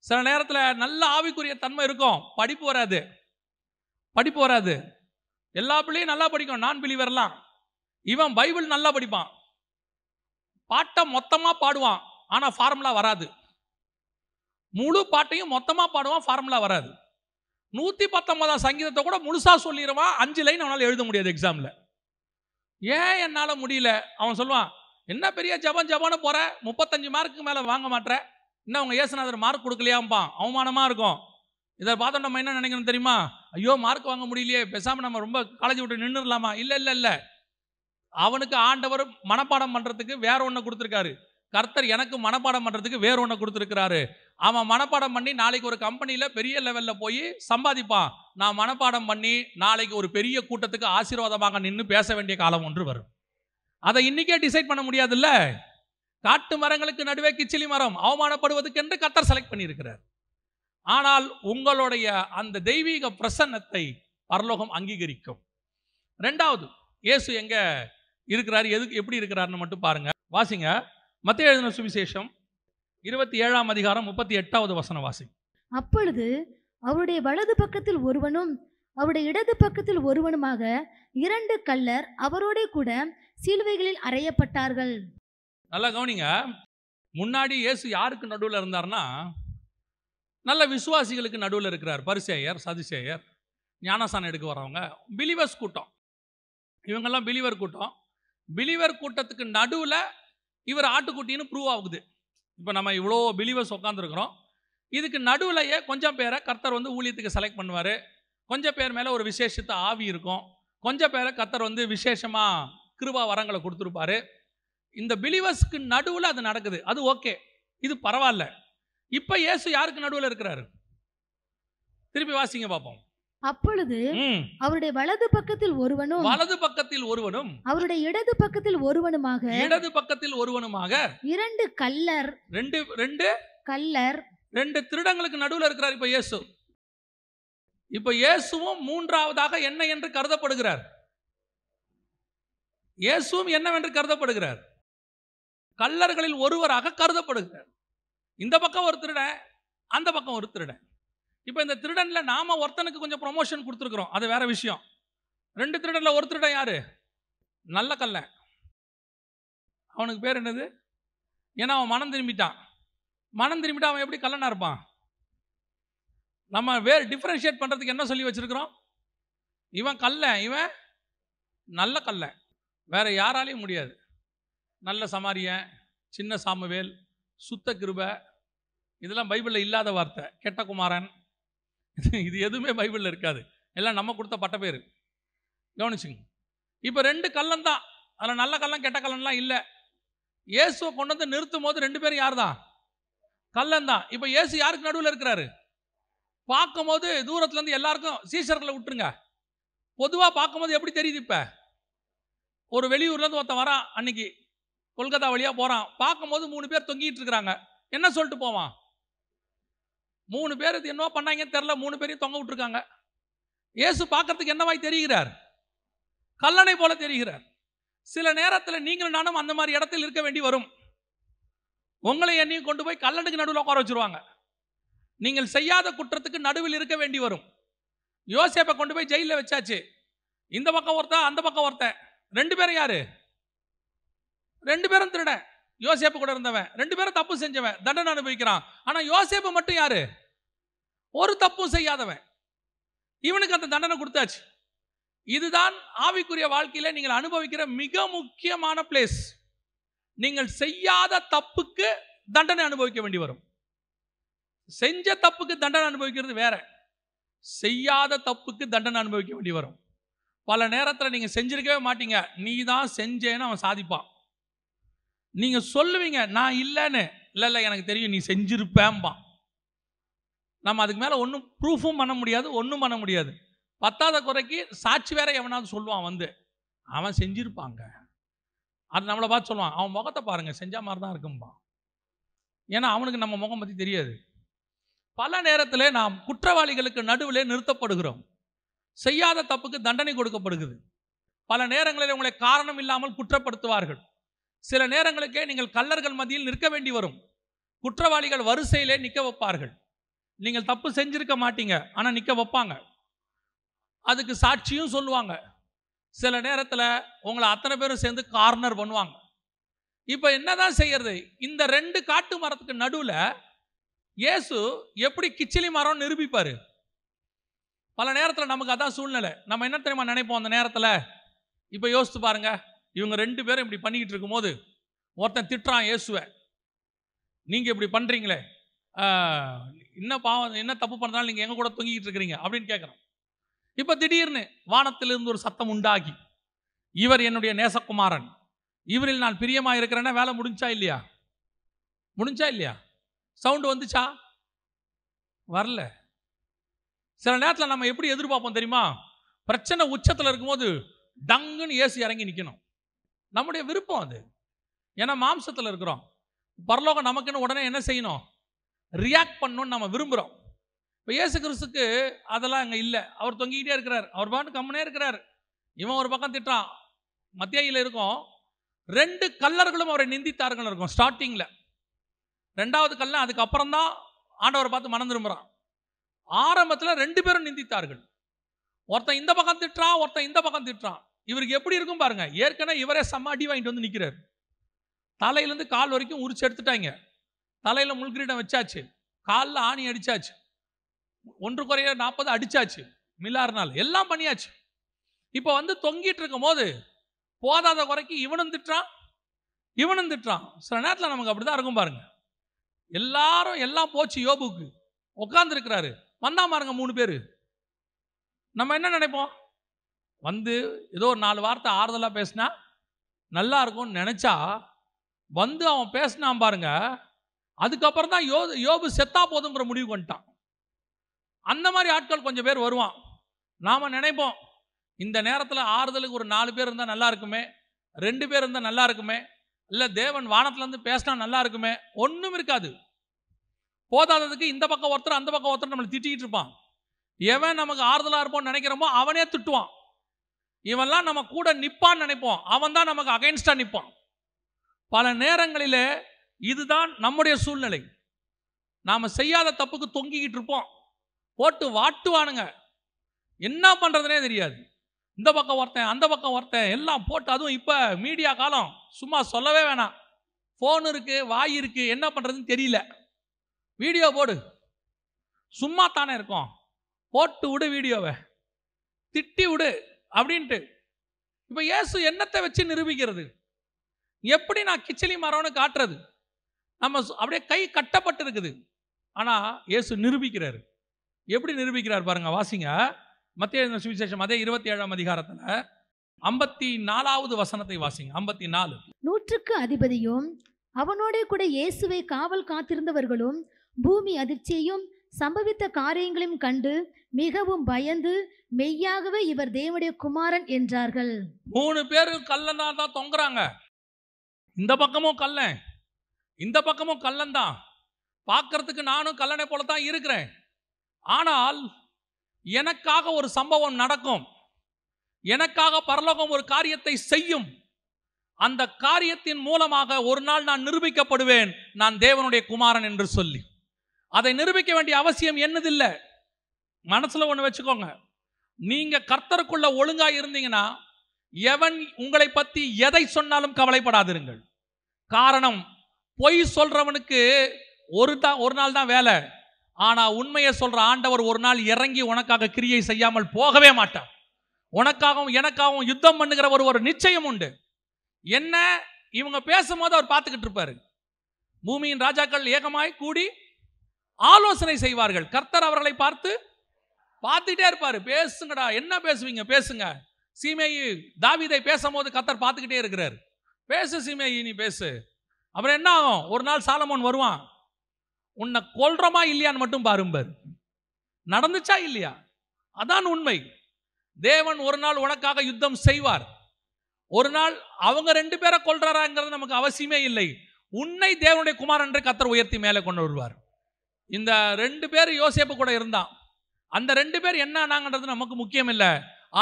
சில நேரத்தில் நல்ல ஆவிக்குரிய தன்மை இருக்கும் படிப்பு வராது படிப்பு வராது எல்லா பிள்ளையும் நல்லா படிக்கும் நான் பிலிவர்லாம் இவன் பைபிள் நல்லா படிப்பான் பாட்டை மொத்தமாக பாடுவான் ஆனால் ஃபார்முலா வராது முழு பாட்டையும் மொத்தமாக பாடுவான் ஃபார்முலா வராது நூற்றி பத்தொன்பதாம் சங்கீதத்தை கூட முழுசாக சொல்லிடுவான் அஞ்சு லைன் அவனால் எழுத முடியாது எக்ஸாமில் ஏன் என்னால் முடியல அவன் சொல்லுவான் என்ன பெரிய ஜபம் ஜபான்னு போகிற முப்பத்தஞ்சு மார்க்கு மேலே வாங்க மாட்டேற இன்னும் அவங்க ஏசுநாதர் மார்க் கொடுக்கலையாம்பான் அவமானமாக இருக்கும் இதை பார்த்தோம் நம்ம என்ன நினைக்கணும் தெரியுமா ஐயோ மார்க் வாங்க முடியலையே பேசாமல் நம்ம ரொம்ப காலேஜ் விட்டு நின்றுடலாமா இல்லை இல்லை இல்லை அவனுக்கு ஆண்டவர் மனப்பாடம் பண்ணுறதுக்கு வேற ஒன்று கொடுத்துருக்காரு கர்த்தர் எனக்கு மனப்பாடம் பண்ணுறதுக்கு வேறு ஒன்று கொடுத்துருக்கிறாரு அவன் மனப்பாடம் பண்ணி நாளைக்கு ஒரு கம்பெனியில் பெரிய லெவலில் போய் சம்பாதிப்பான் நான் மனப்பாடம் பண்ணி நாளைக்கு ஒரு பெரிய கூட்டத்துக்கு ஆசீர்வாதமாக நின்று பேச வேண்டிய காலம் ஒன்று வரும் அதை இன்றைக்கே டிசைட் பண்ண முடியாதுல்ல காட்டு மரங்களுக்கு நடுவே கிச்சிலி மரம் அவமானப்படுவதுக்கு என்று கத்தர் செலக்ட் பண்ணியிருக்கிறார் ஆனால் உங்களுடைய அந்த தெய்வீக பிரசன்னத்தை பரலோகம் அங்கீகரிக்கும் ரெண்டாவது இயேசு எங்க இருக்கிறார் எதுக்கு எப்படி இருக்கிறாருன்னு மட்டும் பாருங்க வாசிங்க மத்திய எழுதின சுவிசேஷம் இருபத்தி ஏழாம் அதிகாரம் முப்பத்தி எட்டாவது வசன வாசி அப்பொழுது அவருடைய வலது பக்கத்தில் ஒருவனும் அவருடைய இடது பக்கத்தில் ஒருவனுமாக இரண்டு கல்லர் அவரோட கூட சிலுவைகளில் அறையப்பட்டார்கள் நல்லா கவனிங்க முன்னாடி இயேசு யாருக்கு நடுவில் இருந்தார்னா நல்ல விசுவாசிகளுக்கு நடுவில் இருக்கிறார் பரிசேயர் சதிசேயர் ஞானசானம் எடுக்க வரவங்க பிலிவர்ஸ் கூட்டம் இவங்கெல்லாம் பிலிவர் கூட்டம் பிலிவர் கூட்டத்துக்கு நடுவில் இவர் ஆட்டுக்குட்டின்னு ப்ரூவ் ஆகுது இப்போ நம்ம இவ்வளோ பிலீவர்ஸ் உட்காந்துருக்குறோம் இதுக்கு நடுவிலையே கொஞ்சம் பேரை கர்த்தர் வந்து ஊழியத்துக்கு செலக்ட் பண்ணுவார் கொஞ்சம் பேர் மேலே ஒரு விசேஷத்தை ஆவி இருக்கும் கொஞ்சம் பேரை கர்த்தர் வந்து விசேஷமாக கிருபா வரங்களை கொடுத்துருப்பாரு இந்த பிலீவர்ஸ்க்கு நடுவில் அது நடக்குது அது ஓகே இது பரவாயில்ல இப்போ இயேசு யாருக்கு நடுவில் இருக்கிறாரு திருப்பி வாசிங்க பார்ப்போம் அப்பொழுது அவருடைய வலது பக்கத்தில் ஒருவனும் வலது பக்கத்தில் ஒருவனும் அவருடைய இடது பக்கத்தில் ஒருவனுமாக இடது பக்கத்தில் ஒருவனுமாக இரண்டு கல்லர் ரெண்டு ரெண்டு கல்லர் ரெண்டு திருடங்களுக்கு நடுவுல இருக்கிறார் இப்ப இயேசு இப்ப இயேசுவும் மூன்றாவதாக என்ன என்று கருதப்படுகிறார் இயேசுவும் என்னவென்று கருதப்படுகிறார் கல்லர்களில் ஒருவராக கருதப்படுகிறார் இந்த பக்கம் ஒரு திருட அந்த பக்கம் ஒரு திருடன் இப்போ இந்த திருடனில் நாம ஒருத்தனுக்கு கொஞ்சம் ப்ரொமோஷன் கொடுத்துருக்குறோம் அது வேற விஷயம் ரெண்டு திருடனில் ஒரு திருடன் யாரு நல்ல கல்லை அவனுக்கு பேர் என்னது ஏன்னா அவன் மனம் திரும்பிட்டான் மனம் திரும்பிட்டு அவன் எப்படி கல்லனா இருப்பான் நம்ம வேறு டிஃப்ரென்ஷியேட் பண்ணுறதுக்கு என்ன சொல்லி வச்சிருக்கிறோம் இவன் கல்ல இவன் நல்ல கல்ல வேற யாராலையும் முடியாது நல்ல சமாரியன் சின்ன சாமுவேல் சுத்த கிருப இதெல்லாம் பைபிளில் இல்லாத வார்த்தை கெட்ட குமாரன் இது எதுவுமே பைபிளில் இருக்காது எல்லாம் நம்ம கொடுத்த பட்ட பேர் கவனிச்சுங்க இப்போ ரெண்டு கல்லம் தான் அதில் நல்ல கல்லம் கெட்ட கல்லன்லாம் இல்லை இயேசுவை கொண்டு வந்து நிறுத்தும் போது ரெண்டு பேரும் யார் தான் கல்லம் தான் இப்போ இயேசு யாருக்கு நடுவில் இருக்கிறாரு பார்க்கும்போது தூரத்துலேருந்து எல்லாருக்கும் சீசர்களை விட்டுருங்க பொதுவாக பார்க்கும்போது எப்படி தெரியுது இப்போ ஒரு வெளியூர்லேருந்து ஒருத்தன் வரான் அன்னைக்கு கொல்கத்தா வழியாக போகிறான் பார்க்கும்போது மூணு பேர் தொங்கிட்டு இருக்கிறாங்க என்ன சொல்லிட்டு போவான் மூணு பேர் இது என்ன பண்ணாங்கன்னு தெரில மூணு பேரையும் தொங்க விட்டுருக்காங்க இயேசு பார்க்கறதுக்கு என்னவாய் தெரிகிறார் கல்லணை போல தெரிகிறார் சில நேரத்தில் நீங்களும் நானும் அந்த மாதிரி இடத்தில் இருக்க வேண்டி வரும் உங்களை என்னையும் கொண்டு போய் கல்லணுக்கு நடுவில் உட்கார வச்சுருவாங்க நீங்கள் செய்யாத குற்றத்துக்கு நடுவில் இருக்க வேண்டி வரும் யோசேப்பை கொண்டு போய் ஜெயிலில் வச்சாச்சு இந்த பக்கம் ஒருத்தன் அந்த பக்கம் ஒருத்தன் ரெண்டு பேரும் யாரு ரெண்டு பேரும் திருடன் யோசேப்பு கூட இருந்தவன் ரெண்டு பேரும் தப்பு செஞ்சவன் தண்டனை அனுபவிக்கிறான் ஆனால் யோசேப்பு மட்டும் யாரு ஒரு தப்பும் செய்யாதவன் இவனுக்கு அந்த தண்டனை கொடுத்தாச்சு இதுதான் ஆவிக்குரிய வாழ்க்கையில் நீங்கள் அனுபவிக்கிற மிக முக்கியமான பிளேஸ் நீங்கள் செய்யாத தப்புக்கு தண்டனை அனுபவிக்க வேண்டி வரும் செஞ்ச தப்புக்கு தண்டனை அனுபவிக்கிறது வேற செய்யாத தப்புக்கு தண்டனை அனுபவிக்க வேண்டி வரும் பல நேரத்தில் நீங்கள் செஞ்சிருக்கவே மாட்டீங்க நீ தான் செஞ்சேன்னு அவன் சாதிப்பான் நீங்கள் சொல்லுவீங்க நான் இல்லைன்னு இல்லை இல்லை எனக்கு தெரியும் நீ செஞ்சிருப்பேன்பான் நம்ம அதுக்கு மேலே ஒன்றும் ப்ரூஃபும் பண்ண முடியாது ஒன்றும் பண்ண முடியாது பத்தாத குறைக்கு சாட்சி வேற எவனாவது சொல்லுவான் வந்து அவன் செஞ்சிருப்பாங்க அது நம்மளை பார்த்து சொல்லுவான் அவன் முகத்தை பாருங்கள் செஞ்ச மாதிரி தான் இருக்கும்பான் ஏன்னா அவனுக்கு நம்ம முகம் பற்றி தெரியாது பல நேரத்தில் நாம் குற்றவாளிகளுக்கு நடுவில் நிறுத்தப்படுகிறோம் செய்யாத தப்புக்கு தண்டனை கொடுக்கப்படுகிறது பல நேரங்களில் உங்களை காரணம் இல்லாமல் குற்றப்படுத்துவார்கள் சில நேரங்களுக்கே நீங்கள் கல்லர்கள் மத்தியில் நிற்க வேண்டி வரும் குற்றவாளிகள் வரிசையிலே நிற்க வைப்பார்கள் நீங்கள் தப்பு செஞ்சிருக்க மாட்டீங்க ஆனால் நிற்க வைப்பாங்க அதுக்கு சாட்சியும் சொல்லுவாங்க சில நேரத்தில் உங்களை அத்தனை பேரும் சேர்ந்து கார்னர் பண்ணுவாங்க இப்போ என்னதான் செய்யறது இந்த ரெண்டு காட்டு மரத்துக்கு நடுவில் இயேசு எப்படி கிச்சிலி மரம் நிரூபிப்பார் பல நேரத்தில் நமக்கு அதான் சூழ்நிலை நம்ம என்ன தெரியுமா நினைப்போம் அந்த நேரத்தில் இப்போ யோசித்து பாருங்க இவங்க ரெண்டு பேரும் இப்படி பண்ணிக்கிட்டு இருக்கும்போது ஒருத்தன் திட்டுறான் இயேசுவை நீங்கள் இப்படி பண்ணுறீங்களே என்ன பாவம் என்ன தப்பு பண்ணுறாலும் நீங்கள் எங்கள் கூட தொங்கிக்கிட்டு இருக்கிறீங்க அப்படின்னு கேட்குறோம் இப்போ திடீர்னு வானத்திலிருந்து ஒரு சத்தம் உண்டாகி இவர் என்னுடைய நேசகுமாரன் இவரில் நான் பிரியமாக இருக்கிறேன்னா வேலை முடிஞ்சா இல்லையா முடிஞ்சா இல்லையா சவுண்டு வந்துச்சா வரல சில நேரத்தில் நம்ம எப்படி எதிர்பார்ப்போம் தெரியுமா பிரச்சனை உச்சத்தில் இருக்கும்போது டங்குன்னு ஏசி இறங்கி நிற்கணும் நம்முடைய விருப்பம் அது ஏன்னா மாம்சத்தில் இருக்கிறோம் பரலோகம் நமக்குன்னு உடனே என்ன செய்யணும் ரியாக்ட் பண்ணணும்னு நம்ம விரும்புகிறோம் இப்போ இயேசு கிறிஸ்துக்கு அதெல்லாம் அங்கே இல்லை அவர் தொங்கிக்கிட்டே இருக்கிறார் அவர் பாட்டு கம்மனே இருக்கிறார் இவன் ஒரு பக்கம் திட்டான் மத்தியில் இருக்கும் ரெண்டு கல்லர்களும் அவரை நிந்தித்தார்கள் இருக்கும் ஸ்டார்டிங்கில் ரெண்டாவது கல்ல அதுக்கப்புறம் தான் ஆண்டவரை பார்த்து மனம் திரும்புகிறான் ஆரம்பத்தில் ரெண்டு பேரும் நிந்தித்தார்கள் ஒருத்தன் இந்த பக்கம் திட்டுறான் ஒருத்தன் இந்த பக்கம் திட்டுறான் இவருக்கு எப்படி இருக்கும் பாருங்க ஏற்கனவே இவரே செம்ம அடி வாங்கிட்டு வந்து நிற்கிறார் தலையிலேருந்து கால் வரைக்கும் உரிச்சு எடுத்துட்டாங்க தலையில் முள்கிரீடம் வச்சாச்சு காலில் ஆணி அடித்தாச்சு ஒன்று குறைய நாற்பது அடித்தாச்சு மில்லாறுனால் எல்லாம் பண்ணியாச்சு இப்போ வந்து தொங்கிட்டு இருக்கும் போது போதாத குறைக்கு இவனும் திட்டுறான் இவனும் திட்டுறான் சில நேரத்தில் நமக்கு அப்படி தான் இருக்கும் பாருங்க எல்லாரும் எல்லாம் போச்சு யோபுக்கு உட்காந்துருக்கிறாரு வந்தா பாருங்க மூணு பேர் நம்ம என்ன நினைப்போம் வந்து ஏதோ ஒரு நாலு வார்த்தை ஆறுதலாக பேசினா நல்லா இருக்கும்னு நினச்சா வந்து அவன் பேசினான் பாருங்கள் அதுக்கப்புறம் தான் யோ யோபு செத்தா போதுங்கிற முடிவு பண்ணிட்டான் அந்த மாதிரி ஆட்கள் கொஞ்சம் பேர் வருவான் நாம் நினைப்போம் இந்த நேரத்தில் ஆறுதலுக்கு ஒரு நாலு பேர் இருந்தால் நல்லா இருக்குமே ரெண்டு பேர் இருந்தால் நல்லா இருக்குமே இல்லை தேவன் வானத்துலேருந்து பேசினா நல்லா இருக்குமே ஒன்றும் இருக்காது போதாததுக்கு இந்த பக்கம் ஒருத்தர் அந்த பக்கம் ஒருத்தர் நம்மளை திட்டிகிட்டு இருப்பான் எவன் நமக்கு ஆறுதலாக இருப்போம்னு நினைக்கிறோமோ அவனே திட்டுவான் இவெல்லாம் நம்ம கூட நிற்பான்னு நினைப்போம் அவன் தான் நமக்கு அகைன்ஸ்டாக நிற்பான் பல நேரங்களிலே இதுதான் நம்முடைய சூழ்நிலை நாம் செய்யாத தப்புக்கு தொங்கிக்கிட்டு இருப்போம் போட்டு வாட்டுவானுங்க என்ன பண்ணுறதுனே தெரியாது இந்த பக்கம் ஒருத்தன் அந்த பக்கம் ஒருத்தன் எல்லாம் போட்டு அதுவும் இப்போ மீடியா காலம் சும்மா சொல்லவே வேணாம் ஃபோன் இருக்குது வாய் இருக்குது என்ன பண்ணுறதுன்னு தெரியல வீடியோ போடு சும்மா தானே இருக்கும் போட்டு விடு வீடியோவை திட்டி விடு அப்படின்ட்டு இப்போ இயேசு என்னத்தை வச்சு நிரூபிக்கிறது எப்படி நான் கிச்சலி மரம்னு காட்டுறது நம்ம அப்படியே கை கட்டப்பட்டு இருக்குது ஆனால் இயேசு நிரூபிக்கிறார் எப்படி நிரூபிக்கிறார் பாருங்க வாசிங்க மத்திய சுவிசேஷம் அதே இருபத்தி ஏழாம் அதிகாரத்தில் ஐம்பத்தி நாலாவது வசனத்தை வாசிங்க ஐம்பத்தி நாலு நூற்றுக்கு அதிபதியும் அவனோட கூட இயேசுவை காவல் காத்திருந்தவர்களும் பூமி அதிர்ச்சியையும் சம்பவித்த காரியங்களையும் கண்டு மிகவும் பயந்து மெய்யாகவே இவர் தேவனுடைய குமாரன் என்றார்கள் மூணு பேர் கல்லனா தான் தொங்குறாங்க இந்த பக்கமும் கல்லன் இந்த பக்கமும் கல்லன் தான் பார்க்கறதுக்கு நானும் கல்லனை போல தான் இருக்கிறேன் ஆனால் எனக்காக ஒரு சம்பவம் நடக்கும் எனக்காக பரலோகம் ஒரு காரியத்தை செய்யும் அந்த காரியத்தின் மூலமாக ஒரு நாள் நான் நிரூபிக்கப்படுவேன் நான் தேவனுடைய குமாரன் என்று சொல்லி அதை நிரூபிக்க வேண்டிய அவசியம் என்னதில்லை மனசில் ஒன்று வச்சுக்கோங்க நீங்கள் கர்த்தருக்குள்ள ஒழுங்காக இருந்தீங்கன்னா எவன் உங்களை பற்றி எதை சொன்னாலும் கவலைப்படாதிருங்கள் காரணம் பொய் சொல்றவனுக்கு ஒரு தான் ஒரு நாள் தான் வேலை ஆனால் உண்மையை சொல்கிற ஆண்டவர் ஒரு நாள் இறங்கி உனக்காக கிரியை செய்யாமல் போகவே மாட்டார் உனக்காகவும் எனக்காகவும் யுத்தம் பண்ணுகிற ஒரு ஒரு நிச்சயம் உண்டு என்ன இவங்க பேசும்போது அவர் பார்த்துக்கிட்டு இருப்பார் பூமியின் ராஜாக்கள் ஏகமாய் கூடி ஆலோசனை செய்வார்கள் கர்த்தர் அவர்களை பார்த்து பார்த்துட்டே இருப்பார் பேசுங்கடா என்ன பேசுவீங்க பேசுங்க சீமையு தாவிதை பேசும்போது கர்த்தர் பார்த்துக்கிட்டே இருக்கிறார் பேசு சீமையு நீ பேசு அப்புறம் என்ன ஆகும் ஒரு நாள் சாலமோன் வருவான் உன்னை கொல்றமா இல்லையான்னு மட்டும் பாரும்பார் நடந்துச்சா இல்லையா அதான் உண்மை தேவன் ஒரு நாள் உனக்காக யுத்தம் செய்வார் ஒரு நாள் அவங்க ரெண்டு பேரை கொள்றாராங்கிறது நமக்கு அவசியமே இல்லை உன்னை தேவனுடைய குமார் என்றே கத்தர் உயர்த்தி மேலே கொண்டு வருவார் இந்த ரெண்டு பேர் யோசேப்பு கூட இருந்தான் அந்த ரெண்டு பேர் என்ன ஆனாங்கன்றது நமக்கு முக்கியம் இல்லை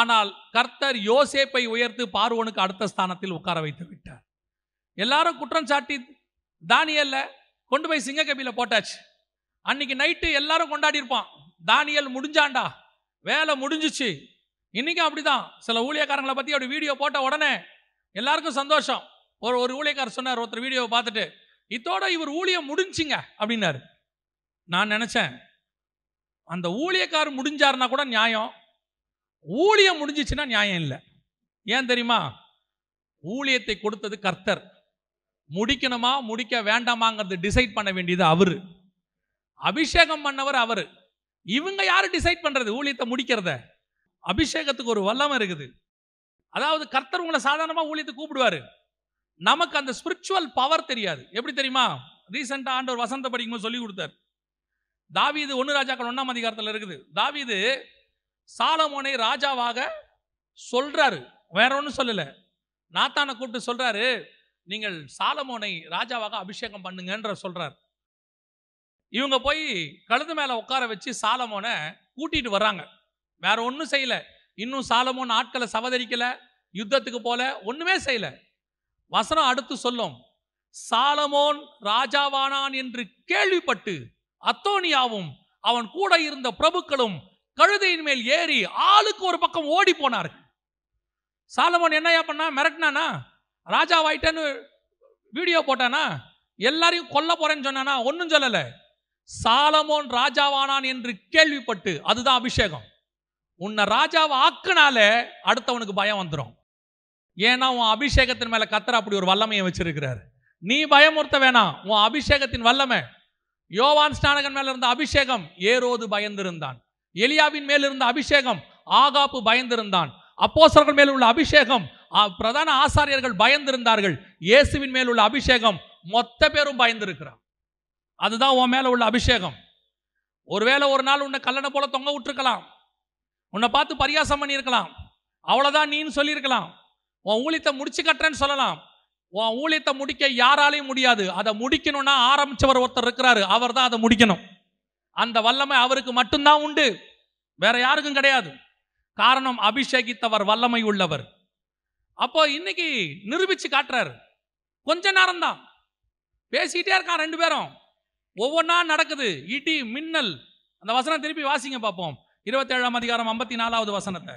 ஆனால் கர்த்தர் யோசேப்பை உயர்த்து பார்வனுக்கு அடுத்த ஸ்தானத்தில் உட்கார வைத்து விட்டார் எல்லாரும் குற்றம் சாட்டி தானியல்ல கொண்டு போய் சிங்கக்கபியில் போட்டாச்சு அன்னைக்கு நைட்டு எல்லாரும் கொண்டாடி இருப்பான் தானியல் முடிஞ்சாண்டா வேலை முடிஞ்சிச்சு இன்றைக்கும் அப்படிதான் சில ஊழியக்காரங்களை பற்றி அப்படி வீடியோ போட்ட உடனே எல்லாருக்கும் சந்தோஷம் ஒரு ஒரு ஊழியக்காரர் சொன்னார் ஒருத்தர் வீடியோவை பார்த்துட்டு இத்தோட இவர் ஊழியம் முடிஞ்சிங்க அப்படின்னாரு நான் நினச்சேன் அந்த ஊழியக்காரர் முடிஞ்சாருன்னா கூட நியாயம் ஊழியம் முடிஞ்சிச்சுன்னா நியாயம் இல்லை ஏன் தெரியுமா ஊழியத்தை கொடுத்தது கர்த்தர் முடிக்கணுமா முடிக்க வேண்டாமாங்கிறது டிசைட் பண்ண வேண்டியது அவர் அபிஷேகம் பண்ணவர் அவர் இவங்க யார் டிசைட் பண்ணுறது ஊழியத்தை முடிக்கிறத அபிஷேகத்துக்கு ஒரு வல்லமை இருக்குது அதாவது கர்த்தர் உங்களை சாதாரணமாக ஊழியத்தை கூப்பிடுவார் நமக்கு அந்த ஸ்பிரிச்சுவல் பவர் தெரியாது எப்படி தெரியுமா ரீசெண்டாக ஆண்டவர் வசந்த படிக்கும் சொல்லி கொடுத்தார் தாவீது ஒன்று ராஜாக்கள் ஒன்றாம் அதிகாரத்தில் இருக்குது தாவீது சாலமோனை ராஜாவாக சொல்கிறாரு வேற ஒன்றும் சொல்லலை நாத்தானை கூப்பிட்டு சொல்கிறாரு நீங்கள் சாலமோனை ராஜாவாக அபிஷேகம் பண்ணுங்கன்ற சொல்கிறார் இவங்க போய் கழுது மேலே உட்கார வச்சு சாலமோனை கூட்டிகிட்டு வர்றாங்க வேற ஒன்றும் செய்யலை இன்னும் சாலமோன் ஆட்களை சவதரிக்கலை யுத்தத்துக்கு போல ஒன்றுமே செய்யலை வசனம் அடுத்து சொல்லும் சாலமோன் ராஜாவானான் என்று கேள்விப்பட்டு அத்தோனியாவும் அவன் கூட இருந்த பிரபுக்களும் கழுதையின் மேல் ஏறி ஆளுக்கு ஒரு பக்கம் ஓடி போனார்கள் சாலமோன் என்னையா பண்ணா மிரட்டினானா வாயிட்டேன்னு வீடியோ போட்டானா எல்லாரையும் கொல்ல போறேன்னு சொன்னானா ஒன்றும் சொல்லலை சாலமோன் ராஜாவானான் என்று கேள்விப்பட்டு அதுதான் அபிஷேகம் உன்னை ராஜாவை ஆக்குனாலே அடுத்தவனுக்கு பயம் வந்துடும் ஏன்னா உன் அபிஷேகத்தின் மேலே கத்தர் அப்படி ஒரு வல்லமையை வச்சிருக்கிறார் நீ பயமுறுத்த வேணாம் உன் அபிஷேகத்தின் வல்லமை யோவான் ஸ்நானகன் மேல இருந்த அபிஷேகம் ஏரோது பயந்திருந்தான் எலியாவின் மேல் இருந்த அபிஷேகம் ஆகாப்பு பயந்திருந்தான் அப்போசர்கள் மேல் உள்ள அபிஷேகம் பிரதான ஆசாரியர்கள் பயந்திருந்தார்கள் இயேசுவின் மேல் உள்ள அபிஷேகம் மொத்த பேரும் பயந்திருக்கிறான் அதுதான் உன் மேலே உள்ள அபிஷேகம் ஒருவேளை ஒரு நாள் உன்னை கல்லணை போல தொங்க விட்டுருக்கலாம் உன்னை பார்த்து பரியாசம் பண்ணியிருக்கலாம் அவ்வளோதான் நீன்னு சொல்லியிருக்கலாம் உன் ஊழியத்தை முடிச்சு கட்டுறேன்னு சொல்லலாம் உன் ஊழியத்தை முடிக்க யாராலையும் முடியாது அதை முடிக்கணும்னா ஆரம்பிச்சவர் ஒருத்தர் இருக்கிறாரு அவர் தான் அதை முடிக்கணும் அந்த வல்லமை அவருக்கு மட்டும்தான் உண்டு வேற யாருக்கும் கிடையாது காரணம் அபிஷேகித்தவர் வல்லமை உள்ளவர் அப்போ இன்னைக்கு நிரூபிச்சு காட்டுறாரு கொஞ்ச நேரம் தான் பேசிக்கிட்டே இருக்கான் ரெண்டு பேரும் ஒவ்வொன்றா நடக்குது இடி மின்னல் அந்த வசனம் திருப்பி வாசிங்க பார்ப்போம் இருபத்தேழாம் அதிகாரம் ஐம்பத்தி நாலாவது வசனத்தை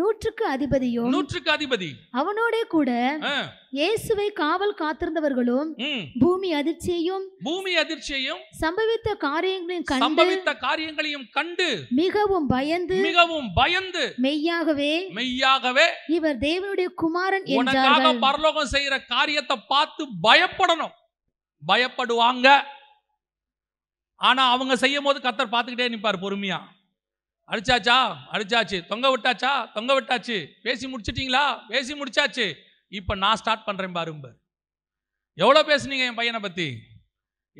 நூற்றுக்கு அதிபதியும் நூற்றுக்கு அதிபதி அவனோட கூட இயேசுவை காவல் காத்திருந்தவர்களும் பூமி அதிர்ச்சியையும் பூமி அதிர்ச்சியையும் சம்பவித்த காரியங்களையும் கண்டு சம்பவித்த காரியங்களையும் கண்டு மிகவும் பயந்து மிகவும் பயந்து மெய்யாகவே மெய்யாகவே இவர் தேவனுடைய குமாரன் உனக்காக பரலோகம் செய்யற காரியத்தை பார்த்து பயப்படணும் பயப்படுவாங்க ஆனா அவங்க செய்யும் போது கத்தர் பார்த்துக்கிட்டே நிப்பார் பொறுமையா அடிச்சாச்சா அடிச்சாச்சு தொங்க விட்டாச்சா தொங்க விட்டாச்சு பேசி முடிச்சிட்டிங்களா பேசி முடிச்சாச்சு இப்போ நான் ஸ்டார்ட் பண்ணுறேன் பாரும்பர் எவ்வளோ பேசுனீங்க என் பையனை பற்றி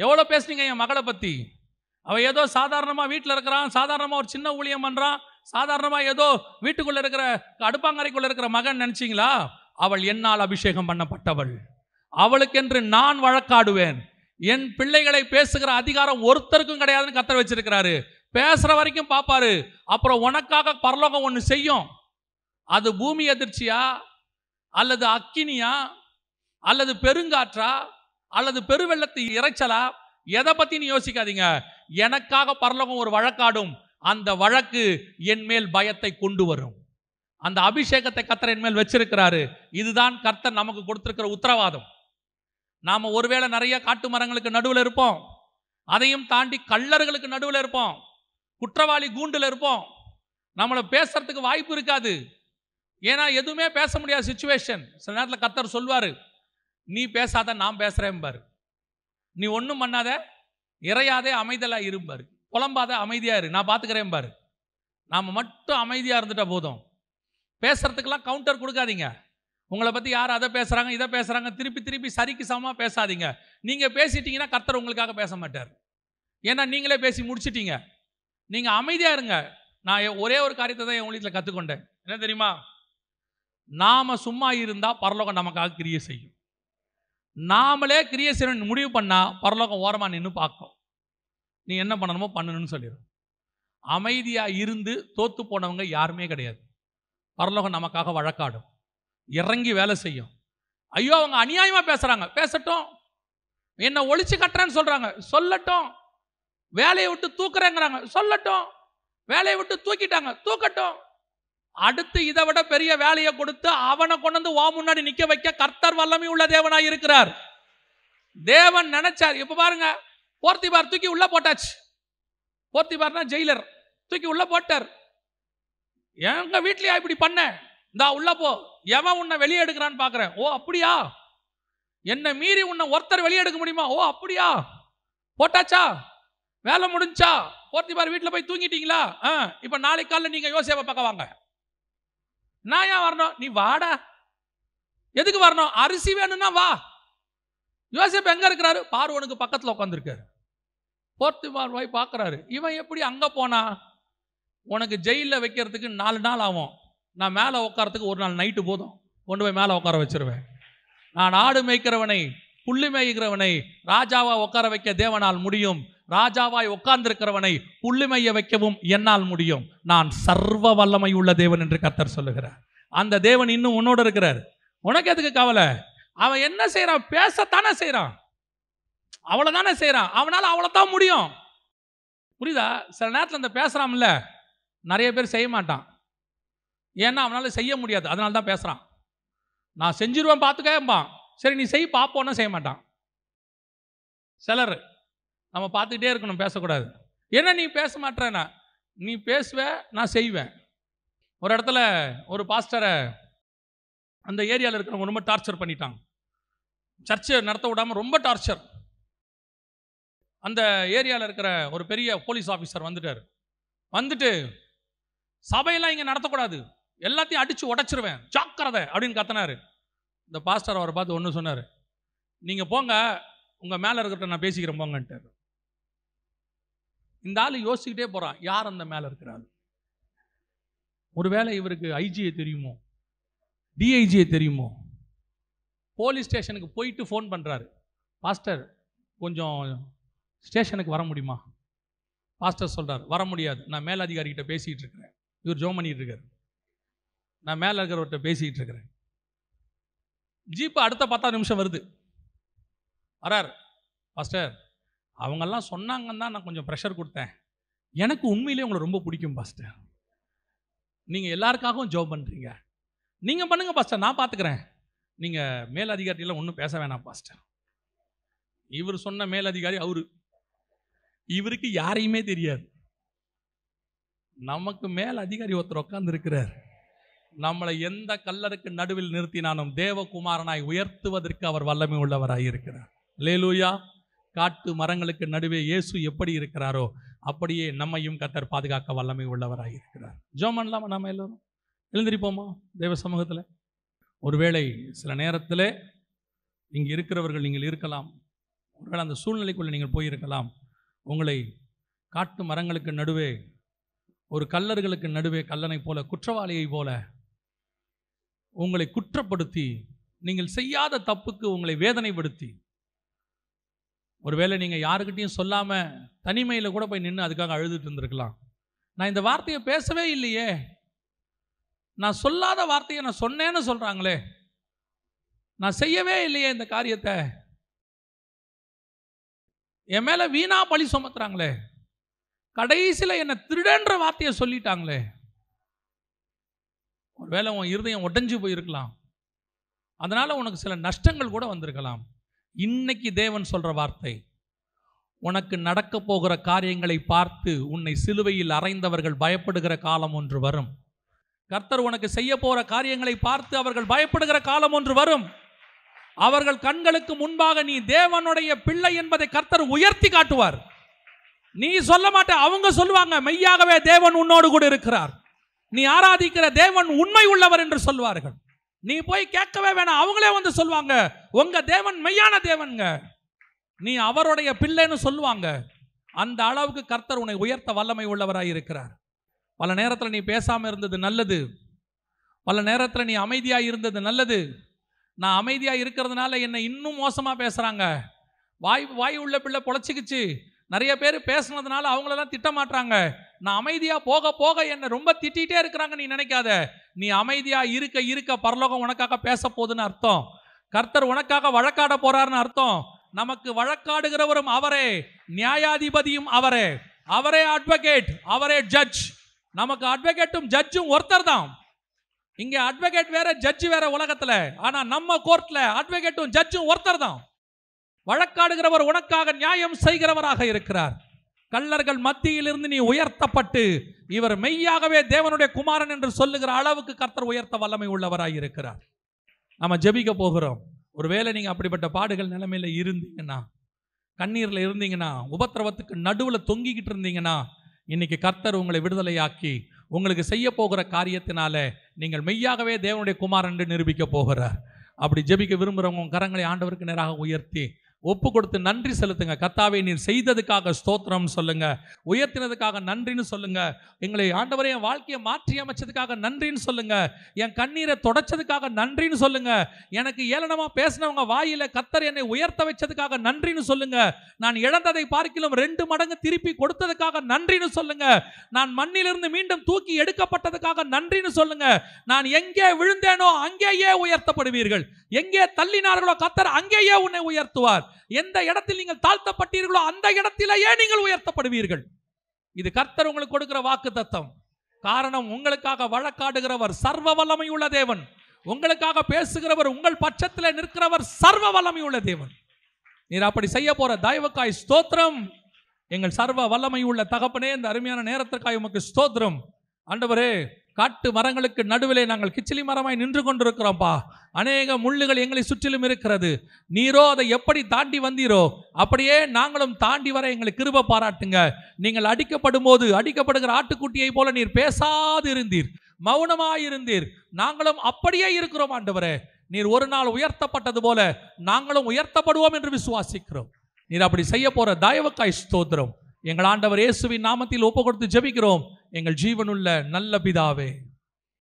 எவ்வளோ பேசுனீங்க என் மகளை பற்றி அவள் ஏதோ சாதாரணமாக வீட்டில் இருக்கிறான் சாதாரணமாக ஒரு சின்ன ஊழியம் பண்ணுறான் சாதாரணமாக ஏதோ வீட்டுக்குள்ளே இருக்கிற அடுப்பாங்கரைக்குள்ளே இருக்கிற மகன் நினச்சிங்களா அவள் என்னால் அபிஷேகம் பண்ணப்பட்டவள் அவளுக்கென்று நான் வழக்காடுவேன் என் பிள்ளைகளை பேசுகிற அதிகாரம் ஒருத்தருக்கும் கிடையாதுன்னு கத்த வச்சிருக்கிறாரு பேசுகிற வரைக்கும் பார்ப்பாரு அப்புறம் உனக்காக பரலோகம் ஒன்று செய்யும் அது பூமி அதிர்ச்சியா அல்லது அக்கினியா அல்லது பெருங்காற்றா அல்லது பெருவெள்ளத்து இறைச்சலா எதை பற்றி நீ யோசிக்காதீங்க எனக்காக பரலோகம் ஒரு வழக்காடும் அந்த வழக்கு என் மேல் பயத்தை கொண்டு வரும் அந்த அபிஷேகத்தை கத்தர் என் மேல் வச்சிருக்கிறாரு இதுதான் கர்த்தர் நமக்கு கொடுத்துருக்கிற உத்தரவாதம் நாம் ஒருவேளை நிறைய காட்டு மரங்களுக்கு நடுவில் இருப்போம் அதையும் தாண்டி கல்லர்களுக்கு நடுவில் இருப்போம் குற்றவாளி கூண்டில் இருப்போம் நம்மளை பேசுறதுக்கு வாய்ப்பு இருக்காது ஏன்னா எதுவுமே பேச முடியாத சுச்சுவேஷன் சில நேரத்தில் கத்தர் சொல்வார் நீ பேசாத நான் பேசுகிறேன் பாரு நீ ஒன்றும் பண்ணாத இறையாதே அமைதலாக இருப்பார் புலம்பாத அமைதியாக இரு நான் பார்த்துக்கிறேன் பாரு நாம் மட்டும் அமைதியாக இருந்துட்டால் போதும் பேசுகிறதுக்கெல்லாம் கவுண்டர் கொடுக்காதீங்க உங்களை பற்றி யார் அதை பேசுகிறாங்க இதை பேசுகிறாங்க திருப்பி திருப்பி சரிக்கு சமமாக பேசாதீங்க நீங்கள் பேசிட்டீங்கன்னா கர்த்தர் உங்களுக்காக பேச மாட்டார் ஏன்னா நீங்களே பேசி முடிச்சிட்டீங்க நீங்கள் அமைதியாக இருங்க நான் ஒரே ஒரு காரியத்தை தான் என் வீட்டில் கற்றுக்கொண்டேன் என்ன தெரியுமா நாம் சும்மா இருந்தால் பரலோகம் நமக்காக கிரியை செய்யும் நாமளே கிரியை செய்யணும் முடிவு பண்ணால் பரலோகம் ஓரமாக நின்று பார்க்கும் நீ என்ன பண்ணணுமோ பண்ணணும்னு சொல்லிடும் அமைதியாக இருந்து தோற்று போனவங்க யாருமே கிடையாது பரலோகம் நமக்காக வழக்காடும் இறங்கி வேலை செய்யும் ஐயோ அவங்க அநியாயமாக பேசுகிறாங்க பேசட்டும் என்னை ஒழிச்சு கட்டுறேன்னு சொல்கிறாங்க சொல்லட்டும் வேலையை விட்டு தூக்குறேங்கிறாங்க சொல்லட்டும் வேலையை விட்டு தூக்கிட்டாங்க தூக்கட்டும் அடுத்து இதை விட பெரிய வேலையை கொடுத்து அவனை கொண்டு வந்து முன்னாடி நிக்க வைக்க கர்த்தர் வல்லமை உள்ள தேவனாய் இருக்கிறார் தேவன் நினைச்சார் இப்ப பாருங்க போர்த்தி பார் தூக்கி உள்ள போட்டாச்சு போர்த்தி போர்த்திபார்னா ஜெயிலர் தூக்கி உள்ள போட்டார் எங்க வீட்லயா இப்படி பண்ண இந்தா உள்ள போ எவன் உன்னை வெளியே எடுக்கிறான்னு பாக்குறேன் ஓ அப்படியா என்னை மீறி உன்னை ஒருத்தர் வெளியே எடுக்க முடியுமா ஓ அப்படியா போட்டாச்சா வேலை முடிஞ்சா போர்த்திபார் வீட்டில் போய் தூங்கிட்டீங்களா ஆ இப்போ நாளை காலில் நீங்கள் யோசியாவை பார்க்க வாங்க நான் ஏன் வரணும் நீ வாடா எதுக்கு வரணும் அரிசி வேணும்னா வா யோசேப் எங்கே இருக்கிறாரு பார்வனுக்கு பக்கத்தில் உட்காந்துருக்காரு போர்த்திபார் போய் பார்க்குறாரு இவன் எப்படி அங்கே போனா உனக்கு ஜெயிலில் வைக்கிறதுக்கு நாலு நாள் ஆகும் நான் மேலே உட்காரத்துக்கு ஒரு நாள் நைட்டு போதும் கொண்டு போய் மேலே உட்கார வச்சிருவேன் நான் ஆடு மேய்க்கிறவனை புள்ளி மேய்க்கிறவனை ராஜாவா உட்கார வைக்க தேவனால் முடியும் ராஜாவாய் உட்கார்ந்திருக்கிறவனை புள்ளிமைய வைக்கவும் என்னால் முடியும் நான் சர்வ வல்லமை உள்ள தேவன் என்று கத்தர் சொல்லுகிறார் அந்த தேவன் இன்னும் உன்னோட இருக்கிறார் உனக்கு எதுக்கு கவலை அவன் என்ன செய்யறான் பேசத்தானே செய்யறான் அவ்வளோதானே செய்யறான் அவனால் அவ்வளோதான் முடியும் புரியுதா சில நேரத்தில் அந்த பேசுறான்ல நிறைய பேர் செய்ய மாட்டான் ஏன்னா அவனால் செய்ய முடியாது அதனால தான் பேசுகிறான் நான் செஞ்சிருவேன் பார்த்துக்கம்பான் சரி நீ செய் பார்ப்போன்னா செய்ய மாட்டான் சிலர் நம்ம பார்த்துக்கிட்டே இருக்கணும் பேசக்கூடாது என்ன நீ பேச மாட்டேனா நீ பேசுவ நான் செய்வேன் ஒரு இடத்துல ஒரு பாஸ்டரை அந்த ஏரியாவில் இருக்கிறவங்க ரொம்ப டார்ச்சர் பண்ணிட்டாங்க சர்ச்சை நடத்த விடாமல் ரொம்ப டார்ச்சர் அந்த ஏரியாவில் இருக்கிற ஒரு பெரிய போலீஸ் ஆஃபீஸர் வந்துட்டார் வந்துட்டு சபையெல்லாம் இங்கே நடத்தக்கூடாது எல்லாத்தையும் அடித்து உடச்சிருவேன் ஜாக்கிரதை அப்படின்னு கத்தனார் இந்த பாஸ்டர் அவரை பார்த்து ஒன்று சொன்னார் நீங்கள் போங்க உங்கள் மேலே இருக்கிற நான் பேசிக்கிறேன் போங்கன்ட்டார் இந்த ஆள் யோசிச்சுக்கிட்டே போகிறான் யார் அந்த மேலே இருக்கிறாள் ஒருவேளை இவருக்கு ஐஜியை தெரியுமோ டிஐஜியை தெரியுமோ போலீஸ் ஸ்டேஷனுக்கு போயிட்டு ஃபோன் பண்ணுறாரு பாஸ்டர் கொஞ்சம் ஸ்டேஷனுக்கு வர முடியுமா பாஸ்டர் சொல்கிறார் வர முடியாது நான் மேலதிகாரிகிட்ட பேசிகிட்டு இருக்கிறேன் இவர் ஜோம் பண்ணிகிட்டு இருக்கார் நான் மேலே இருக்கிறவர்கிட்ட பேசிகிட்டு இருக்கிறேன் ஜீப்பு அடுத்த பத்தாறு நிமிஷம் வருது வரார் பாஸ்டர் அவங்கெல்லாம் சொன்னாங்கன்னு தான் நான் கொஞ்சம் ப்ரெஷர் கொடுத்தேன் எனக்கு உண்மையிலே உங்களை ரொம்ப பிடிக்கும் பாஸ்டர் நீங்கள் எல்லாருக்காகவும் ஜாப் பண்ணுறீங்க நீங்கள் பண்ணுங்கள் பாஸ்டர் நான் பார்த்துக்கிறேன் நீங்கள் மேலதிகாரியில் ஒன்றும் பேச வேணாம் பாஸ்டர் இவர் சொன்ன மேலதிகாரி அவர் இவருக்கு யாரையுமே தெரியாது நமக்கு மேல் அதிகாரி ஒருத்தர் உட்காந்துருக்கிறார் நம்மளை எந்த கல்லருக்கு நடுவில் நிறுத்தினாலும் தேவகுமாரனாய் உயர்த்துவதற்கு அவர் வல்லமை உள்ளவராக இருக்கிறார் லேலூயா காட்டு மரங்களுக்கு நடுவே இயேசு எப்படி இருக்கிறாரோ அப்படியே நம்மையும் கத்தர் பாதுகாக்க வல்லமை உள்ளவராக இருக்கிறார் ஜோம் பண்ணலாமா நம்ம எல்லோரும் எழுந்திருப்போமா தேவ சமூகத்தில் ஒருவேளை சில நேரத்தில் இங்கே இருக்கிறவர்கள் நீங்கள் இருக்கலாம் ஒருவேளை அந்த சூழ்நிலைக்குள்ளே நீங்கள் போயிருக்கலாம் உங்களை காட்டு மரங்களுக்கு நடுவே ஒரு கல்லர்களுக்கு நடுவே கல்லனை போல குற்றவாளியை போல உங்களை குற்றப்படுத்தி நீங்கள் செய்யாத தப்புக்கு உங்களை வேதனைப்படுத்தி ஒருவேளை நீங்கள் யாருக்கிட்டையும் சொல்லாமல் தனிமையில் கூட போய் நின்று அதுக்காக அழுதுட்டு இருந்திருக்கலாம் நான் இந்த வார்த்தையை பேசவே இல்லையே நான் சொல்லாத வார்த்தையை நான் சொன்னேன்னு சொல்கிறாங்களே நான் செய்யவே இல்லையே இந்த காரியத்தை என் மேலே வீணா பழி சுமத்துறாங்களே கடைசியில் என்னை திருடன்ற வார்த்தையை சொல்லிட்டாங்களே ஒருவேளை உன் இருதயம் உடஞ்சி போயிருக்கலாம் அதனால் உனக்கு சில நஷ்டங்கள் கூட வந்திருக்கலாம் இன்னைக்கு தேவன் சொல்கிற வார்த்தை உனக்கு நடக்க போகிற காரியங்களை பார்த்து உன்னை சிலுவையில் அறைந்தவர்கள் பயப்படுகிற காலம் ஒன்று வரும் கர்த்தர் உனக்கு செய்ய போகிற காரியங்களை பார்த்து அவர்கள் பயப்படுகிற காலம் ஒன்று வரும் அவர்கள் கண்களுக்கு முன்பாக நீ தேவனுடைய பிள்ளை என்பதை கர்த்தர் உயர்த்தி காட்டுவார் நீ சொல்ல மாட்ட அவங்க சொல்லுவாங்க மெய்யாகவே தேவன் உன்னோடு கூட இருக்கிறார் நீ ஆராதிக்கிற தேவன் உண்மை உள்ளவர் என்று சொல்வார்கள் நீ போய் கேட்கவே வேணாம் அவங்களே வந்து சொல்லுவாங்க உங்க தேவன் மெய்யான தேவனுங்க நீ அவருடைய பிள்ளைன்னு சொல்லுவாங்க அந்த அளவுக்கு கர்த்தர் உன்னை உயர்த்த வல்லமை உள்ளவராக இருக்கிறார் பல நேரத்தில் நீ பேசாமல் இருந்தது நல்லது பல நேரத்தில் நீ அமைதியாக இருந்தது நல்லது நான் அமைதியாக இருக்கிறதுனால என்னை இன்னும் மோசமாக பேசுகிறாங்க வாய் வாய் உள்ள பிள்ளை பொழைச்சிக்கிச்சு நிறைய பேர் பேசுனதுனால அவங்களெல்லாம் திட்டமாட்டுறாங்க நான் அமைதியா போக போக என்னை ரொம்ப திட்டிகிட்டே இருக்கிறாங்க நீ நினைக்காத நீ அமைதியா இருக்க இருக்க பரலோகம் உனக்காக பேச போகுதுன்னு அர்த்தம் கர்த்தர் உனக்காக வழக்காட போறாருன்னு அர்த்தம் நமக்கு வழக்காடுகிறவரும் அவரே நியாயாதிபதியும் அவரே அவரே அட்வொகேட் அவரே ஜட்ஜ் நமக்கு அட்வொகேட்டும் ஜட்ஜும் ஒருத்தர் தான் இங்க அட்வொகேட் வேற ஜட்ஜு வேற உலகத்துல ஆனா நம்ம கோர்ட்ல அட்வொகேட்டும் ஜட்ஜும் ஒருத்தர் தான் வழக்காடுகிறவர் உனக்காக நியாயம் செய்கிறவராக இருக்கிறார் கல்லர்கள் மத்தியிலிருந்து நீ உயர்த்தப்பட்டு இவர் மெய்யாகவே தேவனுடைய குமாரன் என்று சொல்லுகிற அளவுக்கு கர்த்தர் உயர்த்த வல்லமை உள்ளவராக இருக்கிறார் நம்ம ஜெபிக்க போகிறோம் ஒருவேளை நீங்கள் அப்படிப்பட்ட பாடுகள் நிலைமையில் இருந்தீங்கன்னா கண்ணீரில் இருந்தீங்கன்னா உபத்திரவத்துக்கு நடுவில் தொங்கிக்கிட்டு இருந்தீங்கன்னா இன்னைக்கு கர்த்தர் உங்களை விடுதலையாக்கி உங்களுக்கு செய்ய போகிற காரியத்தினால நீங்கள் மெய்யாகவே தேவனுடைய குமாரன் என்று நிரூபிக்க போகிறார் அப்படி ஜெபிக்க விரும்புகிறவங்க கரங்களை ஆண்டவருக்கு நேராக உயர்த்தி ஒப்பு கொடுத்து நன்றி செலுத்துங்க கத்தாவை நீர் செய்ததுக்காக ஸ்தோத்திரம் சொல்லுங்க உயர்த்தினதுக்காக நன்றின்னு சொல்லுங்க எங்களை ஆண்டவரை என் வாழ்க்கையை மாற்றி அமைச்சதுக்காக நன்றின்னு சொல்லுங்க என் கண்ணீரை தொடச்சதுக்காக நன்றின்னு சொல்லுங்க எனக்கு ஏளனமா பேசினவங்க வாயில கத்தர் என்னை உயர்த்த வச்சதுக்காக நன்றின்னு சொல்லுங்க நான் இழந்ததை பார்க்கிலும் ரெண்டு மடங்கு திருப்பி கொடுத்ததுக்காக நன்றின்னு சொல்லுங்க நான் மண்ணிலிருந்து மீண்டும் தூக்கி எடுக்கப்பட்டதுக்காக நன்றின்னு சொல்லுங்க நான் எங்கே விழுந்தேனோ அங்கேயே உயர்த்தப்படுவீர்கள் எங்கே தள்ளினார்களோ கத்தர் அங்கேயே உன்னை உயர்த்துவார் எந்த இடத்தில் நீங்கள் தாழ்த்தப்பட்டீர்களோ அந்த இடத்திலேயே நீங்கள் உயர்த்தப்படுவீர்கள் இது கர்த்தர் உங்களுக்கு கொடுக்கிற வாக்கு தத்துவம் காரணம் உங்களுக்காக வழக்காடுகிறவர் சர்வ வல்லமை உள்ள தேவன் உங்களுக்காக பேசுகிறவர் உங்கள் பட்சத்தில் நிற்கிறவர் சர்வ வல்லமை உள்ள தேவன் நீர் அப்படி செய்ய போற தயவுக்காய் ஸ்தோத்திரம் எங்கள் சர்வ வல்லமை உள்ள தகப்பனே இந்த அருமையான நேரத்திற்காய் உமக்கு ஸ்தோத்திரம் ஆண்டவரே காட்டு மரங்களுக்கு நடுவிலே நாங்கள் கிச்சிலி மரமாய் நின்று கொண்டிருக்கிறோம்ப்பா அநேக முள்ளுகள் எங்களை சுற்றிலும் இருக்கிறது நீரோ அதை எப்படி தாண்டி வந்தீரோ அப்படியே நாங்களும் தாண்டி வர எங்களை கிருப பாராட்டுங்க நீங்கள் அடிக்கப்படும் போது அடிக்கப்படுகிற ஆட்டுக்குட்டியை போல நீர் பேசாது இருந்தீர் மௌனமாயிருந்தீர் நாங்களும் அப்படியே இருக்கிறோம் ஆண்டவரே நீர் ஒரு நாள் உயர்த்தப்பட்டது போல நாங்களும் உயர்த்தப்படுவோம் என்று விசுவாசிக்கிறோம் நீர் அப்படி செய்ய போற தயவுக்காய் ஸ்தோத்திரம் எங்கள் ஆண்டவர் இயேசுவின் நாமத்தில் ஒப்பு கொடுத்து ஜபிக்கிறோம் எங்கள் ஜீவனுள்ள நல்ல பிதாவே